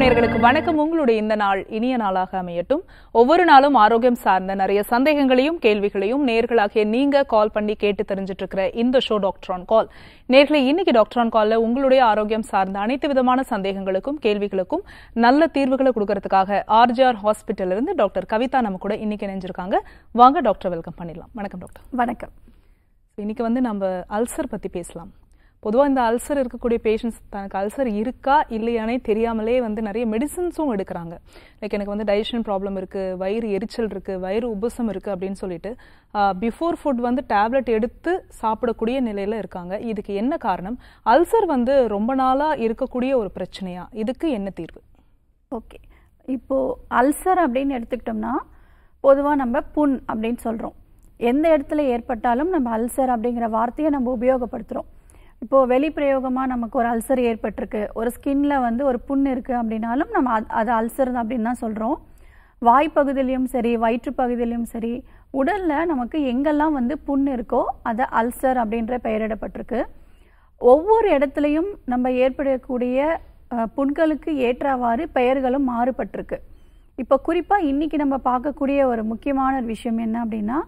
நேர்களுக்கு வணக்கம் உங்களுடைய இந்த நாள் இனிய நாளாக அமையட்டும் ஒவ்வொரு நாளும் ஆரோக்கியம் சார்ந்த நிறைய சந்தேகங்களையும் கேள்விகளையும் நேர்களாகிய நீங்க கால் பண்ணி கேட்டு தெரிஞ்சிட்டு இருக்கிற இந்த ஷோ டாக்டர் ஆன் கால் நேர்களை இன்னைக்கு டாக்டர் ஆன் கால்ல உங்களுடைய ஆரோக்கியம் சார்ந்த அனைத்து விதமான சந்தேகங்களுக்கும் கேள்விகளுக்கும் நல்ல தீர்வுகளை கொடுக்கறதுக்காக ஆர்ஜிஆர் ஹாஸ்பிட்டல் இருந்து டாக்டர் கவிதா நம்ம கூட இன்னைக்கு இணைஞ்சிருக்காங்க வாங்க டாக்டர் வெல்கம் பண்ணிடலாம் வணக்கம் டாக்டர் வணக்கம் இன்னைக்கு வந்து நம்ம அல்சர் பத்தி பேசலாம் பொதுவாக இந்த அல்சர் இருக்கக்கூடிய பேஷண்ட்ஸ் தனக்கு அல்சர் இருக்கா இல்லையானே தெரியாமலே வந்து நிறைய மெடிசன்ஸும் எடுக்கிறாங்க லைக் எனக்கு வந்து டைஜஷன் ப்ராப்ளம் இருக்குது வயிறு எரிச்சல் இருக்குது வயிறு உபசம் இருக்குது அப்படின்னு சொல்லிட்டு பிஃபோர் ஃபுட் வந்து டேப்லெட் எடுத்து சாப்பிடக்கூடிய நிலையில் இருக்காங்க இதுக்கு என்ன காரணம் அல்சர் வந்து ரொம்ப நாளாக இருக்கக்கூடிய ஒரு பிரச்சனையா இதுக்கு என்ன தீர்வு ஓகே இப்போது அல்சர் அப்படின்னு எடுத்துக்கிட்டோம்னா பொதுவாக நம்ம புண் அப்படின்னு சொல்கிறோம் எந்த இடத்துல ஏற்பட்டாலும் நம்ம அல்சர் அப்படிங்கிற வார்த்தையை நம்ம உபயோகப்படுத்துகிறோம் இப்போது வெளிப்பிரயோகமாக நமக்கு ஒரு அல்சர் ஏற்பட்டிருக்கு ஒரு ஸ்கின்ல வந்து ஒரு புண் இருக்குது அப்படின்னாலும் நம்ம அது அல்சர் அப்படின்னு தான் சொல்கிறோம் வாய்ப்பகுதியிலையும் சரி வயிற்று பகுதியிலையும் சரி உடலில் நமக்கு எங்கெல்லாம் வந்து புண் இருக்கோ அதை அல்சர் அப்படின்ற பெயரிடப்பட்டிருக்கு ஒவ்வொரு இடத்துலையும் நம்ம ஏற்படக்கூடிய புண்களுக்கு ஏற்றவாறு பெயர்களும் மாறுபட்டிருக்கு இப்போ குறிப்பாக இன்றைக்கி நம்ம பார்க்கக்கூடிய ஒரு முக்கியமான விஷயம் என்ன அப்படின்னா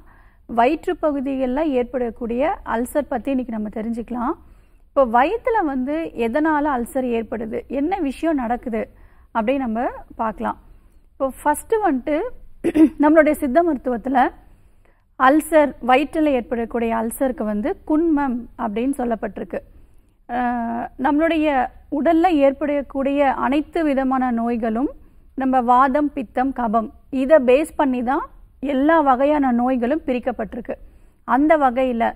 வயிற்று பகுதிகளில் ஏற்படக்கூடிய அல்சர் பற்றி இன்றைக்கி நம்ம தெரிஞ்சுக்கலாம் இப்போ வயிற்றில் வந்து எதனால் அல்சர் ஏற்படுது என்ன விஷயம் நடக்குது அப்படின்னு நம்ம பார்க்கலாம் இப்போ ஃபஸ்ட்டு வந்துட்டு நம்மளுடைய சித்த மருத்துவத்தில் அல்சர் வயிற்றில் ஏற்படக்கூடிய அல்சருக்கு வந்து குன்மம் அப்படின்னு சொல்லப்பட்டிருக்கு நம்மளுடைய உடலில் ஏற்படக்கூடிய அனைத்து விதமான நோய்களும் நம்ம வாதம் பித்தம் கபம் இதை பேஸ் பண்ணி தான் எல்லா வகையான நோய்களும் பிரிக்கப்பட்டிருக்கு அந்த வகையில்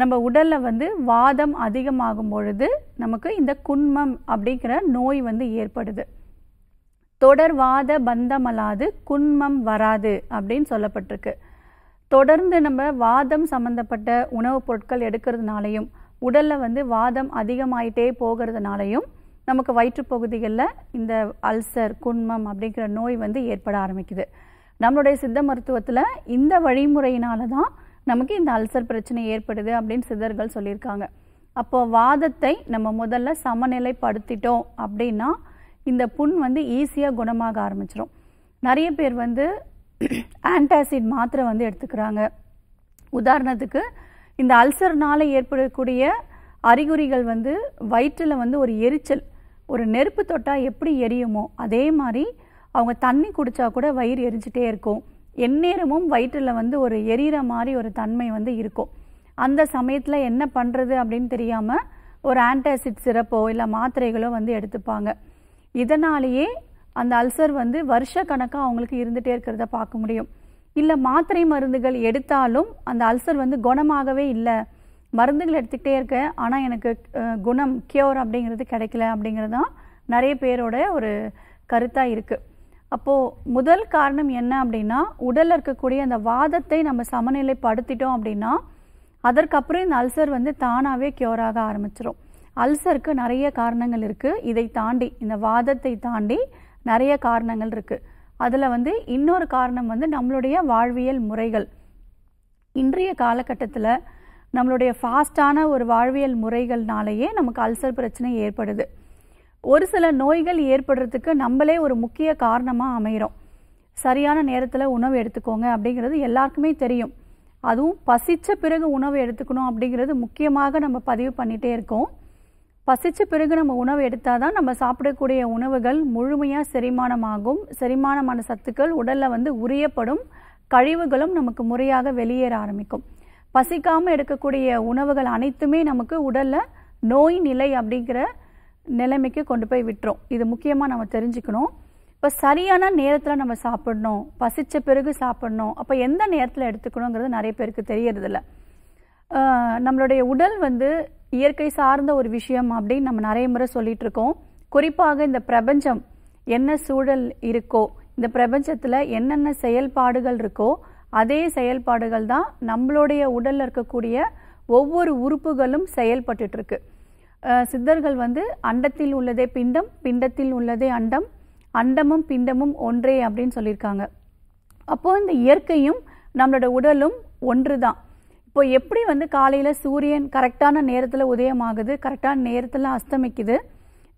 நம்ம உடலில் வந்து வாதம் அதிகமாகும் பொழுது நமக்கு இந்த குன்மம் அப்படிங்கிற நோய் வந்து ஏற்படுது தொடர்வாத பந்தமல்லாது குன்மம் வராது அப்படின்னு சொல்லப்பட்டிருக்கு தொடர்ந்து நம்ம வாதம் சம்மந்தப்பட்ட உணவுப் பொருட்கள் எடுக்கிறதுனாலையும் உடலில் வந்து வாதம் அதிகமாயிட்டே போகிறதுனாலையும் நமக்கு வயிற்றுப்பகுதிகளில் இந்த அல்சர் குன்மம் அப்படிங்கிற நோய் வந்து ஏற்பட ஆரம்பிக்குது நம்மளுடைய சித்த மருத்துவத்தில் இந்த வழிமுறையினால தான் நமக்கு இந்த அல்சர் பிரச்சனை ஏற்படுது அப்படின்னு சிதர்கள் சொல்லியிருக்காங்க அப்போ வாதத்தை நம்ம முதல்ல சமநிலைப்படுத்திட்டோம் அப்படின்னா இந்த புண் வந்து ஈஸியாக குணமாக ஆரம்பிச்சிடும் நிறைய பேர் வந்து ஆன்டாசிட் மாத்திரை வந்து எடுத்துக்கிறாங்க உதாரணத்துக்கு இந்த அல்சர்னால் ஏற்படக்கூடிய அறிகுறிகள் வந்து வயிற்றில் வந்து ஒரு எரிச்சல் ஒரு நெருப்பு தொட்டால் எப்படி எரியுமோ அதே மாதிரி அவங்க தண்ணி குடித்தா கூட வயிறு எரிஞ்சிட்டே இருக்கும் எந்நேரமும் வயிற்றில் வந்து ஒரு எரியிற மாதிரி ஒரு தன்மை வந்து இருக்கும் அந்த சமயத்தில் என்ன பண்ணுறது அப்படின்னு தெரியாமல் ஒரு ஆன்டாசிட் சிறப்போ இல்லை மாத்திரைகளோ வந்து எடுத்துப்பாங்க இதனாலேயே அந்த அல்சர் வந்து வருஷ கணக்காக அவங்களுக்கு இருந்துகிட்டே இருக்கிறத பார்க்க முடியும் இல்லை மாத்திரை மருந்துகள் எடுத்தாலும் அந்த அல்சர் வந்து குணமாகவே இல்லை மருந்துகள் எடுத்துக்கிட்டே இருக்க ஆனால் எனக்கு குணம் கியோர் அப்படிங்கிறது கிடைக்கல அப்படிங்கிறது தான் நிறைய பேரோட ஒரு கருத்தாக இருக்குது அப்போது முதல் காரணம் என்ன அப்படின்னா உடலில் இருக்கக்கூடிய அந்த வாதத்தை நம்ம சமநிலைப்படுத்திட்டோம் அப்படின்னா அதற்கப்புறம் இந்த அல்சர் வந்து தானாகவே க்யூர் ஆக ஆரம்பிச்சிடும் அல்சருக்கு நிறைய காரணங்கள் இருக்குது இதை தாண்டி இந்த வாதத்தை தாண்டி நிறைய காரணங்கள் இருக்குது அதில் வந்து இன்னொரு காரணம் வந்து நம்மளுடைய வாழ்வியல் முறைகள் இன்றைய காலகட்டத்தில் நம்மளுடைய ஃபாஸ்டான ஒரு வாழ்வியல் முறைகள்னாலேயே நமக்கு அல்சர் பிரச்சனை ஏற்படுது ஒரு சில நோய்கள் ஏற்படுறதுக்கு நம்மளே ஒரு முக்கிய காரணமாக அமைகிறோம் சரியான நேரத்தில் உணவு எடுத்துக்கோங்க அப்படிங்கிறது எல்லாருக்குமே தெரியும் அதுவும் பசித்த பிறகு உணவு எடுத்துக்கணும் அப்படிங்கிறது முக்கியமாக நம்ம பதிவு பண்ணிகிட்டே இருக்கோம் பசித்த பிறகு நம்ம உணவு எடுத்தால் தான் நம்ம சாப்பிடக்கூடிய உணவுகள் முழுமையாக செரிமானமாகும் செரிமானமான சத்துக்கள் உடலில் வந்து உரியப்படும் கழிவுகளும் நமக்கு முறையாக வெளியேற ஆரம்பிக்கும் பசிக்காமல் எடுக்கக்கூடிய உணவுகள் அனைத்துமே நமக்கு உடலில் நோய் நிலை அப்படிங்கிற நிலைமைக்கு கொண்டு போய் விட்டுரும் இது முக்கியமாக நம்ம தெரிஞ்சுக்கணும் இப்போ சரியான நேரத்தில் நம்ம சாப்பிடணும் பசித்த பிறகு சாப்பிடணும் அப்போ எந்த நேரத்தில் எடுத்துக்கணுங்கிறது நிறைய பேருக்கு தெரியறதில்ல நம்மளுடைய உடல் வந்து இயற்கை சார்ந்த ஒரு விஷயம் அப்படின்னு நம்ம நிறைய முறை சொல்லிட்டு இருக்கோம் குறிப்பாக இந்த பிரபஞ்சம் என்ன சூழல் இருக்கோ இந்த பிரபஞ்சத்தில் என்னென்ன செயல்பாடுகள் இருக்கோ அதே செயல்பாடுகள் தான் நம்மளுடைய உடலில் இருக்கக்கூடிய ஒவ்வொரு உறுப்புகளும் செயல்பட்டுட்ருக்கு சித்தர்கள் வந்து அண்டத்தில் உள்ளதே பிண்டம் பிண்டத்தில் உள்ளதே அண்டம் அண்டமும் பிண்டமும் ஒன்றே அப்படின்னு சொல்லியிருக்காங்க அப்போது இந்த இயற்கையும் நம்மளோட உடலும் ஒன்று தான் இப்போ எப்படி வந்து காலையில் சூரியன் கரெக்டான நேரத்தில் உதயமாகுது கரெக்டான நேரத்தில் அஸ்தமிக்குது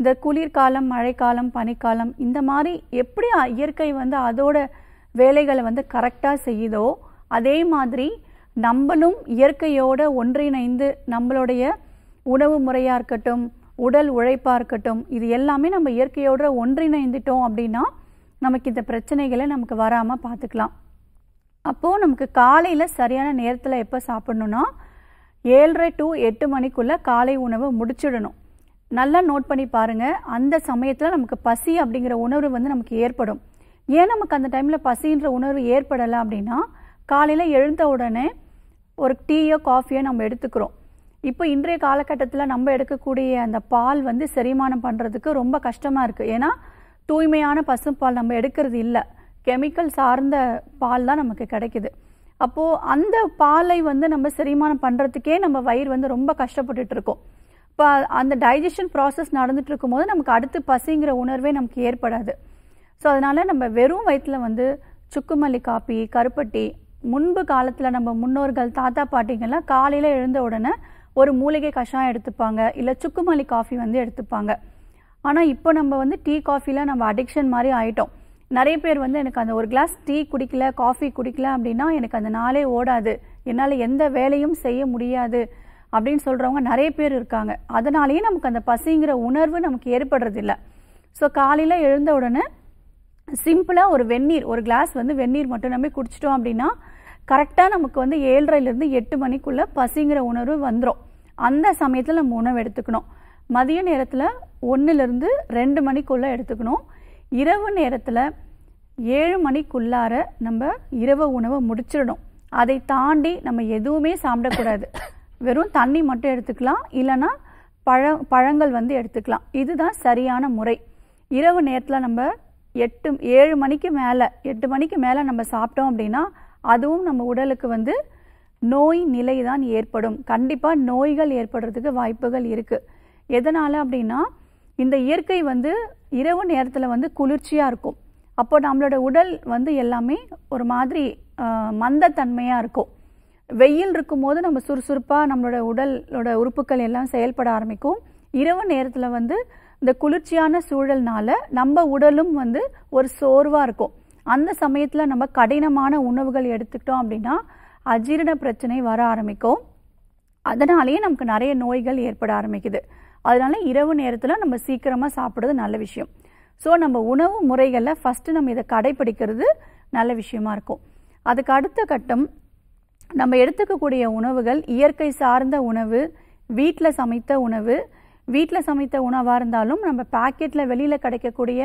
இந்த குளிர்காலம் மழைக்காலம் பனிக்காலம் இந்த மாதிரி எப்படி இயற்கை வந்து அதோட வேலைகளை வந்து கரெக்டாக செய்யுதோ அதே மாதிரி நம்மளும் இயற்கையோட ஒன்றிணைந்து நம்மளுடைய உணவு முறையாக இருக்கட்டும் உடல் உழைப்பாக இருக்கட்டும் இது எல்லாமே நம்ம இயற்கையோடு ஒன்றிணைந்துட்டோம் அப்படின்னா நமக்கு இந்த பிரச்சனைகளை நமக்கு வராமல் பார்த்துக்கலாம் அப்போது நமக்கு காலையில் சரியான நேரத்தில் எப்போ சாப்பிட்ணுன்னா ஏழரை டு எட்டு மணிக்குள்ளே காலை உணவை முடிச்சிடணும் நல்லா நோட் பண்ணி பாருங்கள் அந்த சமயத்தில் நமக்கு பசி அப்படிங்கிற உணர்வு வந்து நமக்கு ஏற்படும் ஏன் நமக்கு அந்த டைமில் பசின்ற உணர்வு ஏற்படலை அப்படின்னா காலையில் எழுந்த உடனே ஒரு டீயோ காஃபியோ நம்ம எடுத்துக்கிறோம் இப்போ இன்றைய காலகட்டத்தில் நம்ம எடுக்கக்கூடிய அந்த பால் வந்து செரிமானம் பண்ணுறதுக்கு ரொம்ப கஷ்டமாக இருக்குது ஏன்னா தூய்மையான பசும்பால் நம்ம எடுக்கிறது இல்லை கெமிக்கல் சார்ந்த பால் தான் நமக்கு கிடைக்குது அப்போது அந்த பாலை வந்து நம்ம செரிமானம் பண்ணுறதுக்கே நம்ம வயிறு வந்து ரொம்ப கஷ்டப்பட்டுட்டு இருக்கோம் இப்போ அந்த டைஜஷன் ப்ராசஸ் நடந்துட்டு இருக்கும்போது நமக்கு அடுத்து பசிங்கிற உணர்வே நமக்கு ஏற்படாது ஸோ அதனால் நம்ம வெறும் வயிற்றில் வந்து சுக்குமல்லி காப்பி கருப்பட்டி முன்பு காலத்தில் நம்ம முன்னோர்கள் தாத்தா பாட்டிங்கெல்லாம் காலையில் எழுந்த உடனே ஒரு மூலிகை கஷாயம் எடுத்துப்பாங்க இல்லை சுக்குமல்லி காஃபி வந்து எடுத்துப்பாங்க ஆனால் இப்போ நம்ம வந்து டீ காஃபியில் நம்ம அடிக்ஷன் மாதிரி ஆகிட்டோம் நிறைய பேர் வந்து எனக்கு அந்த ஒரு கிளாஸ் டீ குடிக்கல காஃபி குடிக்கல அப்படின்னா எனக்கு அந்த நாளே ஓடாது என்னால் எந்த வேலையும் செய்ய முடியாது அப்படின்னு சொல்கிறவங்க நிறைய பேர் இருக்காங்க அதனாலேயே நமக்கு அந்த பசிங்கிற உணர்வு நமக்கு ஏற்படுறதில்ல ஸோ காலையில் எழுந்த உடனே சிம்பிளாக ஒரு வெந்நீர் ஒரு கிளாஸ் வந்து வெந்நீர் மட்டும் நம்ம குடிச்சிட்டோம் அப்படின்னா கரெக்டாக நமக்கு வந்து ஏழரைலேருந்து எட்டு மணிக்குள்ளே பசிங்கிற உணர்வு வந்துடும் அந்த சமயத்தில் நம்ம உணவு எடுத்துக்கணும் மதிய நேரத்தில் ஒன்றுலேருந்து ரெண்டு மணிக்குள்ளே எடுத்துக்கணும் இரவு நேரத்தில் ஏழு மணிக்குள்ளார நம்ம இரவு உணவை முடிச்சிடணும் அதை தாண்டி நம்ம எதுவுமே சாப்பிடக்கூடாது வெறும் தண்ணி மட்டும் எடுத்துக்கலாம் இல்லைன்னா பழ பழங்கள் வந்து எடுத்துக்கலாம் இதுதான் சரியான முறை இரவு நேரத்தில் நம்ம எட்டு ஏழு மணிக்கு மேலே எட்டு மணிக்கு மேலே நம்ம சாப்பிட்டோம் அப்படின்னா அதுவும் நம்ம உடலுக்கு வந்து நோய் நிலை தான் ஏற்படும் கண்டிப்பாக நோய்கள் ஏற்படுறதுக்கு வாய்ப்புகள் இருக்குது எதனால் அப்படின்னா இந்த இயற்கை வந்து இரவு நேரத்தில் வந்து குளிர்ச்சியாக இருக்கும் அப்போ நம்மளோட உடல் வந்து எல்லாமே ஒரு மாதிரி மந்தத்தன்மையாக இருக்கும் வெயில் இருக்கும்போது நம்ம சுறுசுறுப்பாக நம்மளோட உடலோட உறுப்புகள் எல்லாம் செயல்பட ஆரம்பிக்கும் இரவு நேரத்தில் வந்து இந்த குளிர்ச்சியான சூழல்னால நம்ம உடலும் வந்து ஒரு சோர்வாக இருக்கும் அந்த சமயத்தில் நம்ம கடினமான உணவுகள் எடுத்துக்கிட்டோம் அப்படின்னா அஜீரண பிரச்சனை வர ஆரம்பிக்கும் அதனாலேயே நமக்கு நிறைய நோய்கள் ஏற்பட ஆரம்பிக்குது அதனால இரவு நேரத்தில் நம்ம சீக்கிரமாக சாப்பிட்றது நல்ல விஷயம் ஸோ நம்ம உணவு முறைகளில் ஃபஸ்ட்டு நம்ம இதை கடைப்பிடிக்கிறது நல்ல விஷயமா இருக்கும் அதுக்கு அடுத்த கட்டம் நம்ம எடுத்துக்கக்கூடிய உணவுகள் இயற்கை சார்ந்த உணவு வீட்டில் சமைத்த உணவு வீட்டில் சமைத்த உணவாக இருந்தாலும் நம்ம பேக்கெட்டில் வெளியில் கிடைக்கக்கூடிய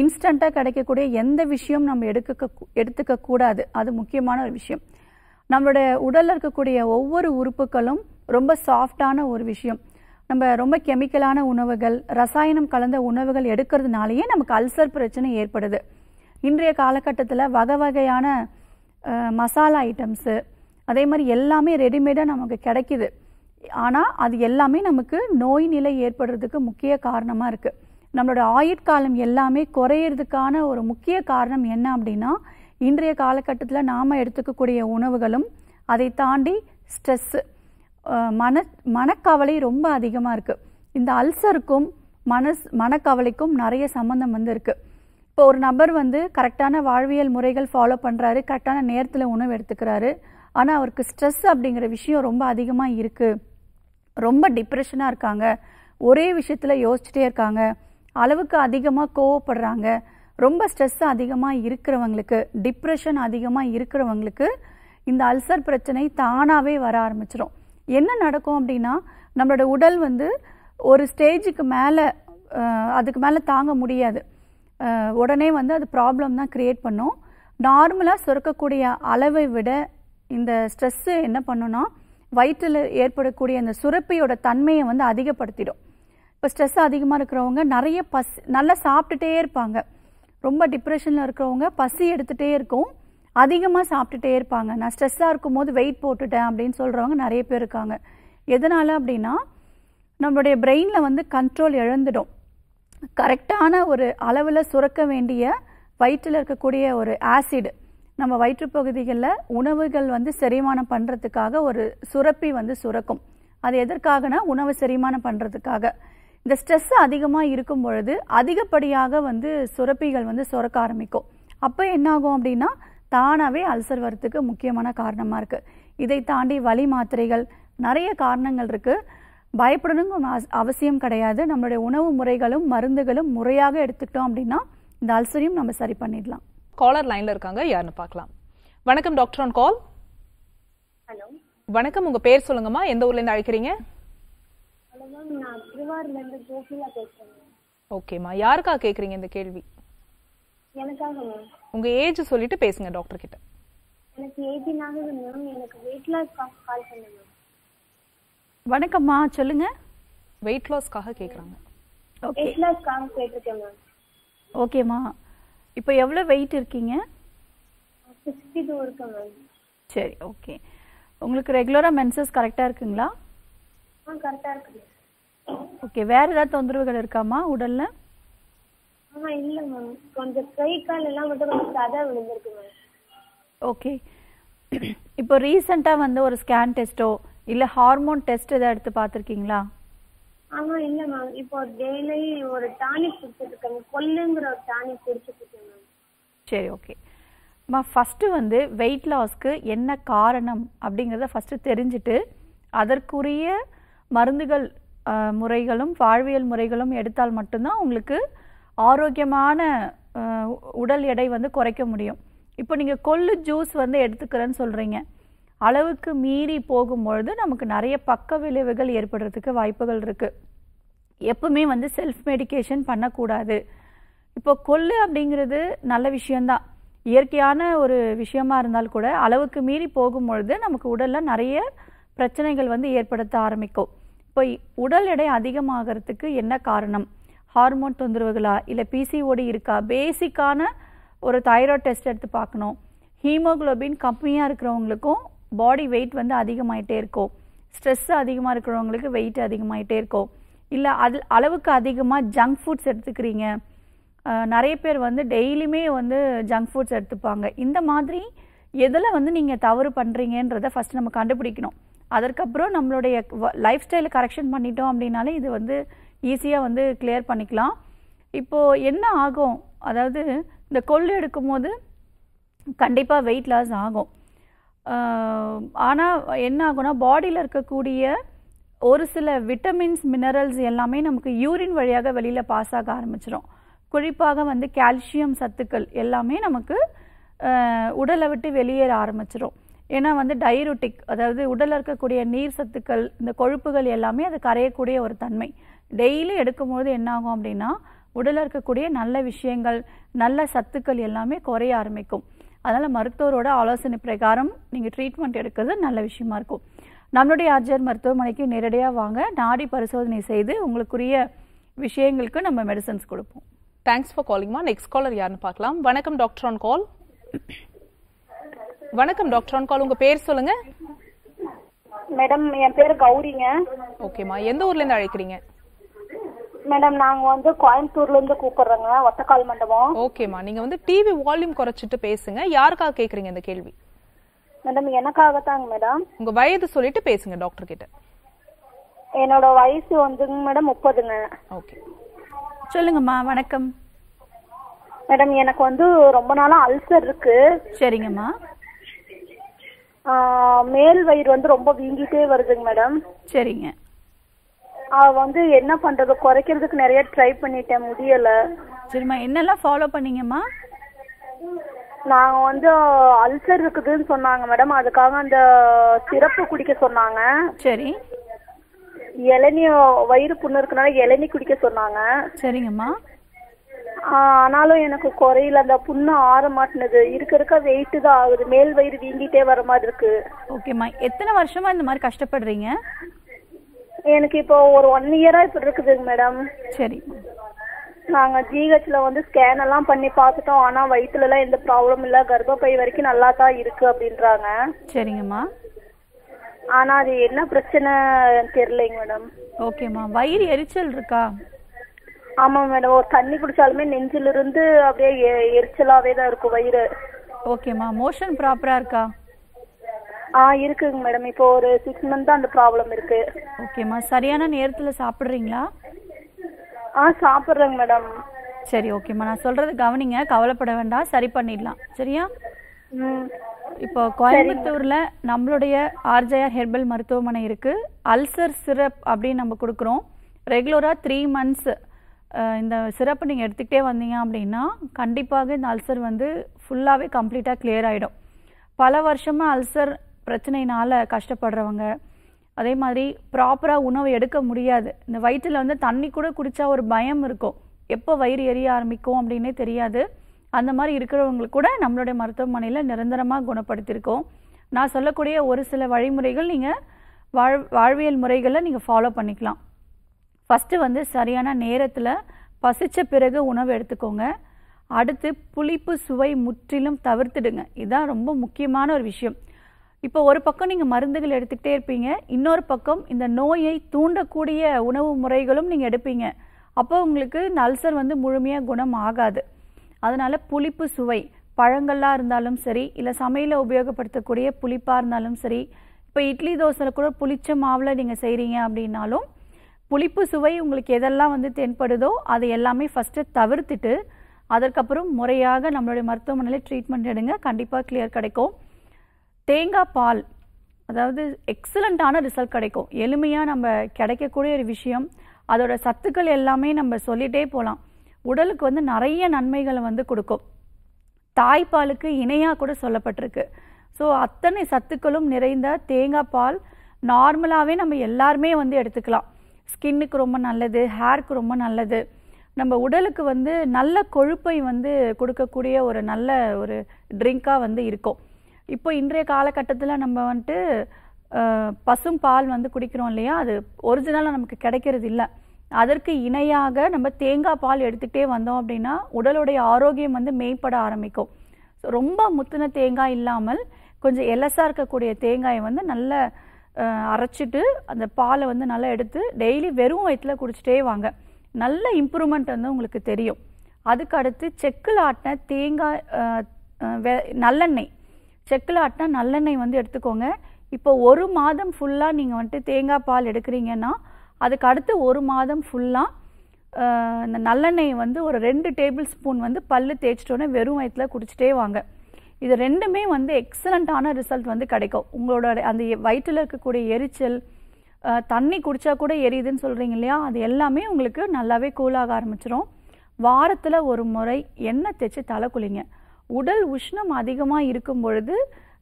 இன்ஸ்டண்ட்டாக கிடைக்கக்கூடிய எந்த விஷயம் நம்ம எடுக்க எடுத்துக்க கூடாது அது முக்கியமான ஒரு விஷயம் நம்மளுடைய உடலில் இருக்கக்கூடிய ஒவ்வொரு உறுப்புகளும் ரொம்ப சாஃப்டான ஒரு விஷயம் நம்ம ரொம்ப கெமிக்கலான உணவுகள் ரசாயனம் கலந்த உணவுகள் எடுக்கிறதுனாலேயே நமக்கு அல்சர் பிரச்சனை ஏற்படுது இன்றைய காலகட்டத்தில் வகை வகையான மசாலா ஐட்டம்ஸு அதே மாதிரி எல்லாமே ரெடிமேடாக நமக்கு கிடைக்கிது ஆனால் அது எல்லாமே நமக்கு நோய் நிலை ஏற்படுறதுக்கு முக்கிய காரணமாக இருக்குது நம்மளோட ஆயுட்காலம் எல்லாமே குறையிறதுக்கான ஒரு முக்கிய காரணம் என்ன அப்படின்னா இன்றைய காலகட்டத்தில் நாம் எடுத்துக்கக்கூடிய உணவுகளும் அதை தாண்டி ஸ்ட்ரெஸ்ஸு மன மனக்கவலை ரொம்ப அதிகமாக இருக்குது இந்த அல்சருக்கும் மனஸ் மனக்கவலைக்கும் நிறைய சம்மந்தம் வந்து இருக்குது இப்போ ஒரு நபர் வந்து கரெக்டான வாழ்வியல் முறைகள் ஃபாலோ பண்ணுறாரு கரெக்டான நேரத்தில் உணவு எடுத்துக்கிறாரு ஆனால் அவருக்கு ஸ்ட்ரெஸ் அப்படிங்கிற விஷயம் ரொம்ப அதிகமாக இருக்குது ரொம்ப டிப்ரெஷனாக இருக்காங்க ஒரே விஷயத்தில் யோசிச்சுட்டே இருக்காங்க அளவுக்கு அதிகமாக கோவப்படுறாங்க ரொம்ப ஸ்ட்ரெஸ் அதிகமாக இருக்கிறவங்களுக்கு டிப்ரெஷன் அதிகமாக இருக்கிறவங்களுக்கு இந்த அல்சர் பிரச்சனை தானாகவே வர ஆரம்பிச்சிடும் என்ன நடக்கும் அப்படின்னா நம்மளோட உடல் வந்து ஒரு ஸ்டேஜுக்கு மேலே அதுக்கு மேலே தாங்க முடியாது உடனே வந்து அது ப்ராப்ளம் தான் க்ரியேட் பண்ணும் நார்மலாக சுரக்கக்கூடிய அளவை விட இந்த ஸ்ட்ரெஸ்ஸு என்ன பண்ணுன்னா வயிற்றில் ஏற்படக்கூடிய அந்த சுரப்பியோட தன்மையை வந்து அதிகப்படுத்திடும் இப்போ ஸ்ட்ரெஸ் அதிகமாக இருக்கிறவங்க நிறைய பஸ் நல்லா சாப்பிட்டுட்டே இருப்பாங்க ரொம்ப டிப்ரெஷனில் இருக்கிறவங்க பசி எடுத்துகிட்டே இருக்கும் அதிகமாக சாப்பிட்டுட்டே இருப்பாங்க நான் ஸ்ட்ரெஸ்ஸாக இருக்கும் போது வெயிட் போட்டுட்டேன் அப்படின்னு சொல்கிறவங்க நிறைய பேர் இருக்காங்க எதனால் அப்படின்னா நம்மளுடைய பிரெயினில் வந்து கண்ட்ரோல் இழந்துடும் கரெக்டான ஒரு அளவில் சுரக்க வேண்டிய வயிற்றில் இருக்கக்கூடிய ஒரு ஆசிட் நம்ம வயிற்றுப்பகுதிகளில் உணவுகள் வந்து செரிமானம் பண்ணுறதுக்காக ஒரு சுரப்பி வந்து சுரக்கும் அது எதற்காகனா உணவு செரிமானம் பண்ணுறதுக்காக இந்த ஸ்ட்ரெஸ் அதிகமாக இருக்கும் பொழுது அதிகப்படியாக வந்து சுரப்பிகள் வந்து சுரக்க ஆரம்பிக்கும் அப்போ என்னாகும் அப்படின்னா தானாகவே அல்சர் வரத்துக்கு முக்கியமான காரணமாக இருக்குது இதை தாண்டி வழி மாத்திரைகள் நிறைய காரணங்கள் இருக்குது பயப்படணுங்க அவசியம் கிடையாது நம்மளுடைய உணவு முறைகளும் மருந்துகளும் முறையாக எடுத்துக்கிட்டோம் அப்படின்னா இந்த அல்சரையும் நம்ம சரி பண்ணிடலாம் காலர் லைனில் இருக்காங்க யாருன்னு பார்க்கலாம் வணக்கம் டாக்டர் ஆன் கால் ஹலோ வணக்கம் உங்கள் பேர் சொல்லுங்கம்மா எந்த ஊர்லேருந்து அழைக்கிறீங்க ஓகேம்மா யாருக்காக கேட்குறீங்க இந்த கேள்வி எனக்காக உங்கள் ஏஜ் சொல்லிட்டு பேசுங்க டாக்டர் கிட்ட எனக்கு கால் வணக்கம்மா சொல்லுங்க வெயிட் லாஸ்க்காக கேட்குறாங்க ஓகே வெயிட் ஓகேம்மா இப்போ எவ்வளோ வெயிட் இருக்கீங்க டூ சரி ஓகே உங்களுக்கு ரெகுலராக மென்சஸ் கரெக்டாக இருக்குங்களா ஆ கரெக்டாக இருக்கு ஓகே வேற ஏதாவது தொந்தரவுகள் இருக்காமா உடல்ல ஆமா இல்ல மேம் கொஞ்சம் கை கால் எல்லாம் மட்டும் கொஞ்சம் சதை விழுந்திருக்கு மேம் ஓகே இப்போ ரீசெண்டா வந்து ஒரு ஸ்கேன் டெஸ்டோ இல்ல ஹார்மோன் டெஸ்ட் ஏதாவது எடுத்து பாத்திருக்கீங்களா ஆமா இல்ல மேம் இப்போ டெய்லி ஒரு டானிக் குடிச்சிட்டு இருக்கேன் கொல்லுங்கிற ஒரு டானிக் குடிச்சிட்டு மேம் சரி ஓகே மா ஃபஸ்ட்டு வந்து வெயிட் லாஸ்க்கு என்ன காரணம் அப்படிங்கிறத ஃபஸ்ட்டு தெரிஞ்சுட்டு அதற்குரிய மருந்துகள் முறைகளும் வாழ்வியல் முறைகளும் எடுத்தால் மட்டும்தான் உங்களுக்கு ஆரோக்கியமான உடல் எடை வந்து குறைக்க முடியும் இப்போ நீங்கள் கொள்ளு ஜூஸ் வந்து எடுத்துக்கிறேன்னு சொல்கிறீங்க அளவுக்கு மீறி போகும்பொழுது நமக்கு நிறைய பக்க விளைவுகள் ஏற்படுறதுக்கு வாய்ப்புகள் இருக்குது எப்பவுமே வந்து செல்ஃப் மெடிக்கேஷன் பண்ணக்கூடாது இப்போ கொள்ளு அப்படிங்கிறது நல்ல விஷயந்தான் இயற்கையான ஒரு விஷயமா இருந்தால் கூட அளவுக்கு மீறி போகும்பொழுது நமக்கு உடலில் நிறைய பிரச்சனைகள் வந்து ஏற்படுத்த ஆரம்பிக்கும் இப்போ உடல் எடை அதிகமாகிறதுக்கு என்ன காரணம் ஹார்மோன் தொந்தரவுகளா இல்லை பிசிஓடி இருக்கா பேசிக்கான ஒரு தைராய்ட் டெஸ்ட் எடுத்து பார்க்கணும் ஹீமோக்ளோபின் கம்மியாக இருக்கிறவங்களுக்கும் பாடி வெயிட் வந்து அதிகமாகிட்டே இருக்கும் ஸ்ட்ரெஸ் அதிகமாக இருக்கிறவங்களுக்கு வெயிட் அதிகமாகிட்டே இருக்கும் இல்லை அது அளவுக்கு அதிகமாக ஜங்க் ஃபுட்ஸ் எடுத்துக்கிறீங்க நிறைய பேர் வந்து டெய்லியுமே வந்து ஜங்க் ஃபுட்ஸ் எடுத்துப்பாங்க இந்த மாதிரி எதில் வந்து நீங்கள் தவறு பண்ணுறீங்கன்றதை ஃபஸ்ட்டு நம்ம கண்டுபிடிக்கணும் அதற்கப்புறம் நம்மளுடைய லைஃப் ஸ்டைலை கரெக்ஷன் பண்ணிட்டோம் அப்படின்னாலே இது வந்து ஈஸியாக வந்து கிளியர் பண்ணிக்கலாம் இப்போது என்ன ஆகும் அதாவது இந்த கொள்ளு எடுக்கும்போது கண்டிப்பாக வெயிட் லாஸ் ஆகும் ஆனால் என்ன ஆகும்னா பாடியில் இருக்கக்கூடிய ஒரு சில விட்டமின்ஸ் மினரல்ஸ் எல்லாமே நமக்கு யூரின் வழியாக வெளியில் பாஸ் ஆக ஆரம்பிச்சிடும் குறிப்பாக வந்து கால்சியம் சத்துக்கள் எல்லாமே நமக்கு உடலை விட்டு வெளியேற ஆரம்பிச்சிடும் ஏன்னா வந்து டைரோட்டிக் அதாவது உடலில் இருக்கக்கூடிய நீர் சத்துக்கள் இந்த கொழுப்புகள் எல்லாமே அது கரையக்கூடிய ஒரு தன்மை டெய்லி எடுக்கும்போது என்னாகும் அப்படின்னா உடலில் இருக்கக்கூடிய நல்ல விஷயங்கள் நல்ல சத்துக்கள் எல்லாமே குறைய ஆரம்பிக்கும் அதனால் மருத்துவரோட ஆலோசனை பிரகாரம் நீங்கள் ட்ரீட்மெண்ட் எடுக்கிறது நல்ல விஷயமா இருக்கும் நம்மளுடைய ஆர்ஜர் மருத்துவமனைக்கு நேரடியாக வாங்க நாடி பரிசோதனை செய்து உங்களுக்குரிய விஷயங்களுக்கு நம்ம மெடிசன்ஸ் கொடுப்போம் தேங்க்ஸ் ஃபார் காலிங்மா நெக்ஸ்ட் காலர் யாருன்னு பார்க்கலாம் வணக்கம் டாக்டர் ஆன் கால் வணக்கம் டாக்டர் ஆன் கால் உங்க பேர் சொல்லுங்க மேடம் என் பேர் கௌரிங்க ஓகேம்மா எந்த ஊர்ல இருந்து அழைக்கிறீங்க மேடம் நாங்க வந்து கோயம்புத்தூர்ல இருந்து கூப்பிடுறோங்க ஒத்தக்கால் மண்டபம் ஓகேம்மா நீங்க வந்து டிவி வால்யூம் குறைச்சிட்டு பேசுங்க யாருக்காக கேக்குறீங்க இந்த கேள்வி மேடம் எனக்காக தாங்க மேடம் உங்க வயது சொல்லிட்டு பேசுங்க டாக்டர் கிட்ட என்னோட வயசு வந்துங்க மேடம் முப்பதுங்க ஓகே சொல்லுங்கம்மா வணக்கம் மேடம் எனக்கு வந்து ரொம்ப நாளா அல்சர் இருக்கு சரிங்கம்மா மேல் வயிறு வந்து ரொம்ப வீங்கிட்டே வருதுங்க மேடம் சரிங்க வந்து என்ன பண்றது குறைக்கிறதுக்கு நிறைய ட்ரை பண்ணிட்டேன் முடியல சரிம்மா என்னெல்லாம் ஃபாலோ பண்ணீங்கம்மா நாங்க வந்து அல்சர் இருக்குதுன்னு சொன்னாங்க மேடம் அதுக்காக அந்த சிரப்பு குடிக்க சொன்னாங்க சரி இளநீ வயிறு புண்ணு இருக்கனால இளநீ குடிக்க சொன்னாங்க சரிங்கம்மா ஆனாலும் எனக்கு குறையில அந்த புண்ணு ஆற மாட்டினது இருக்க இருக்க வெயிட் தான் ஆகுது மேல் வயிறு வீங்கிட்டே வர மாதிரி இருக்கு ஓகேம்மா எத்தனை வருஷமா இந்த மாதிரி கஷ்டப்படுறீங்க எனக்கு இப்போ ஒரு ஒன் இயரா இப்படி இருக்குதுங்க மேடம் சரி நாங்க ஜிஹெச்ல வந்து ஸ்கேன் எல்லாம் பண்ணி பார்த்துட்டோம் ஆனா வயிற்றுல எல்லாம் எந்த ப்ராப்ளம் இல்ல கர்ப்பப்பை வரைக்கும் நல்லா தான் இருக்கு அப்படின்றாங்க சரிங்கம்மா ஆனா அது என்ன பிரச்சனை தெரியலைங்க மேடம் ஓகேம்மா வயிறு எரிச்சல் இருக்கா ஆமா மேடம் ஒரு தண்ணி குடிச்சாலுமே நெஞ்சில இருந்து அப்படியே எரிச்சலாவே தான் இருக்கும் வயிறு ஓகேமா மோஷன் ப்ராப்பரா இருக்கா ஆ இருக்குங்க மேடம் இப்போ ஒரு சிக்ஸ் மந்த் தான் அந்த ப்ராப்ளம் இருக்கு ஓகேமா சரியான நேரத்துல சாப்பிடுறீங்களா ஆ சாப்பிடுறேங்க மேடம் சரி ஓகேம்மா நான் சொல்றது கவனிங்க கவலைப்பட வேண்டாம் சரி பண்ணிடலாம் சரியா இப்போ கோயம்புத்தூர்ல நம்மளுடைய ஆர்ஜயா ஹெர்பல் மருத்துவமனை இருக்கு அல்சர் சிரப் அப்படின்னு நம்ம கொடுக்குறோம் ரெகுலரா த்ரீ மந்த்ஸ் இந்த சிறப்பு நீங்கள் எடுத்துக்கிட்டே வந்தீங்க அப்படின்னா கண்டிப்பாக இந்த அல்சர் வந்து ஃபுல்லாகவே கம்ப்ளீட்டாக கிளியர் ஆகிடும் பல வருஷமாக அல்சர் பிரச்சனையினால் கஷ்டப்படுறவங்க அதே மாதிரி ப்ராப்பராக உணவு எடுக்க முடியாது இந்த வயிற்றில் வந்து தண்ணி கூட குடித்தா ஒரு பயம் இருக்கும் எப்போ வயிறு எரிய ஆரம்பிக்கும் அப்படின்னே தெரியாது அந்த மாதிரி இருக்கிறவங்களுக்கு கூட நம்மளுடைய மருத்துவமனையில் நிரந்தரமாக குணப்படுத்தியிருக்கோம் நான் சொல்லக்கூடிய ஒரு சில வழிமுறைகள் நீங்கள் வாழ் வாழ்வியல் முறைகளை நீங்கள் ஃபாலோ பண்ணிக்கலாம் ஃபஸ்ட்டு வந்து சரியான நேரத்தில் பசித்த பிறகு உணவு எடுத்துக்கோங்க அடுத்து புளிப்பு சுவை முற்றிலும் தவிர்த்துடுங்க இதுதான் ரொம்ப முக்கியமான ஒரு விஷயம் இப்போ ஒரு பக்கம் நீங்கள் மருந்துகள் எடுத்துக்கிட்டே இருப்பீங்க இன்னொரு பக்கம் இந்த நோயை தூண்டக்கூடிய உணவு முறைகளும் நீங்கள் எடுப்பீங்க அப்போ உங்களுக்கு இந்த அல்சர் வந்து முழுமையாக குணம் ஆகாது அதனால் புளிப்பு சுவை பழங்கள்லாம் இருந்தாலும் சரி இல்லை சமையலில் உபயோகப்படுத்தக்கூடிய புளிப்பாக இருந்தாலும் சரி இப்போ இட்லி தோசையில் கூட புளிச்ச மாவில் நீங்கள் செய்கிறீங்க அப்படின்னாலும் புளிப்பு சுவை உங்களுக்கு எதெல்லாம் வந்து தென்படுதோ அதை எல்லாமே ஃபஸ்ட்டு தவிர்த்துட்டு அதற்கப்புறம் முறையாக நம்மளுடைய மருத்துவமனையில் ட்ரீட்மெண்ட் எடுங்க கண்டிப்பாக கிளியர் கிடைக்கும் தேங்காய் பால் அதாவது எக்ஸலண்ட்டான ரிசல்ட் கிடைக்கும் எளிமையாக நம்ம கிடைக்கக்கூடிய ஒரு விஷயம் அதோட சத்துக்கள் எல்லாமே நம்ம சொல்லிகிட்டே போகலாம் உடலுக்கு வந்து நிறைய நன்மைகளை வந்து கொடுக்கும் தாய்ப்பாலுக்கு இணையாக கூட சொல்லப்பட்டிருக்கு ஸோ அத்தனை சத்துக்களும் நிறைந்த தேங்காய் பால் நார்மலாகவே நம்ம எல்லாருமே வந்து எடுத்துக்கலாம் ஸ்கின்னுக்கு ரொம்ப நல்லது ஹேருக்கு ரொம்ப நல்லது நம்ம உடலுக்கு வந்து நல்ல கொழுப்பை வந்து கொடுக்கக்கூடிய ஒரு நல்ல ஒரு ட்ரிங்காக வந்து இருக்கும் இப்போ இன்றைய காலகட்டத்தில் நம்ம வந்துட்டு பசும் பால் வந்து குடிக்கிறோம் இல்லையா அது ஒரிஜினலாக நமக்கு கிடைக்கிறது இல்லை அதற்கு இணையாக நம்ம தேங்காய் பால் எடுத்துகிட்டே வந்தோம் அப்படின்னா உடலுடைய ஆரோக்கியம் வந்து மேம்பட ஆரம்பிக்கும் ரொம்ப முத்தின தேங்காய் இல்லாமல் கொஞ்சம் எலசாக இருக்கக்கூடிய தேங்காயை வந்து நல்ல அரைச்சிட்டு அந்த பாலை வந்து நல்லா எடுத்து டெய்லி வெறும் வயிற்றில் குடிச்சிட்டே வாங்க நல்ல இம்ப்ரூவ்மெண்ட் வந்து உங்களுக்கு தெரியும் அதுக்கு அடுத்து செக்கில் ஆட்டின தேங்காய் வெ நல்லெண்ணெய் செக்கில் ஆட்டினா நல்லெண்ணெய் வந்து எடுத்துக்கோங்க இப்போ ஒரு மாதம் ஃபுல்லாக நீங்கள் வந்துட்டு தேங்காய் பால் எடுக்கிறீங்கன்னா அதுக்கு அடுத்து ஒரு மாதம் ஃபுல்லாக இந்த நல்லெண்ணெய் வந்து ஒரு ரெண்டு டேபிள் ஸ்பூன் வந்து பல் தேய்ச்சிட்டோன்னே வெறும் வயிற்றில் குடிச்சிட்டே வாங்க இது ரெண்டுமே வந்து எக்ஸலண்ட்டான ரிசல்ட் வந்து கிடைக்கும் உங்களோட அந்த வயிற்றில் இருக்கக்கூடிய எரிச்சல் தண்ணி குடித்தா கூட எரியுதுன்னு சொல்கிறீங்க இல்லையா அது எல்லாமே உங்களுக்கு நல்லாவே கூலாக ஆரம்பிச்சிடும் வாரத்தில் ஒரு முறை எண்ணெய் தேய்ச்சி தலை குளிங்க உடல் உஷ்ணம் அதிகமாக இருக்கும் பொழுது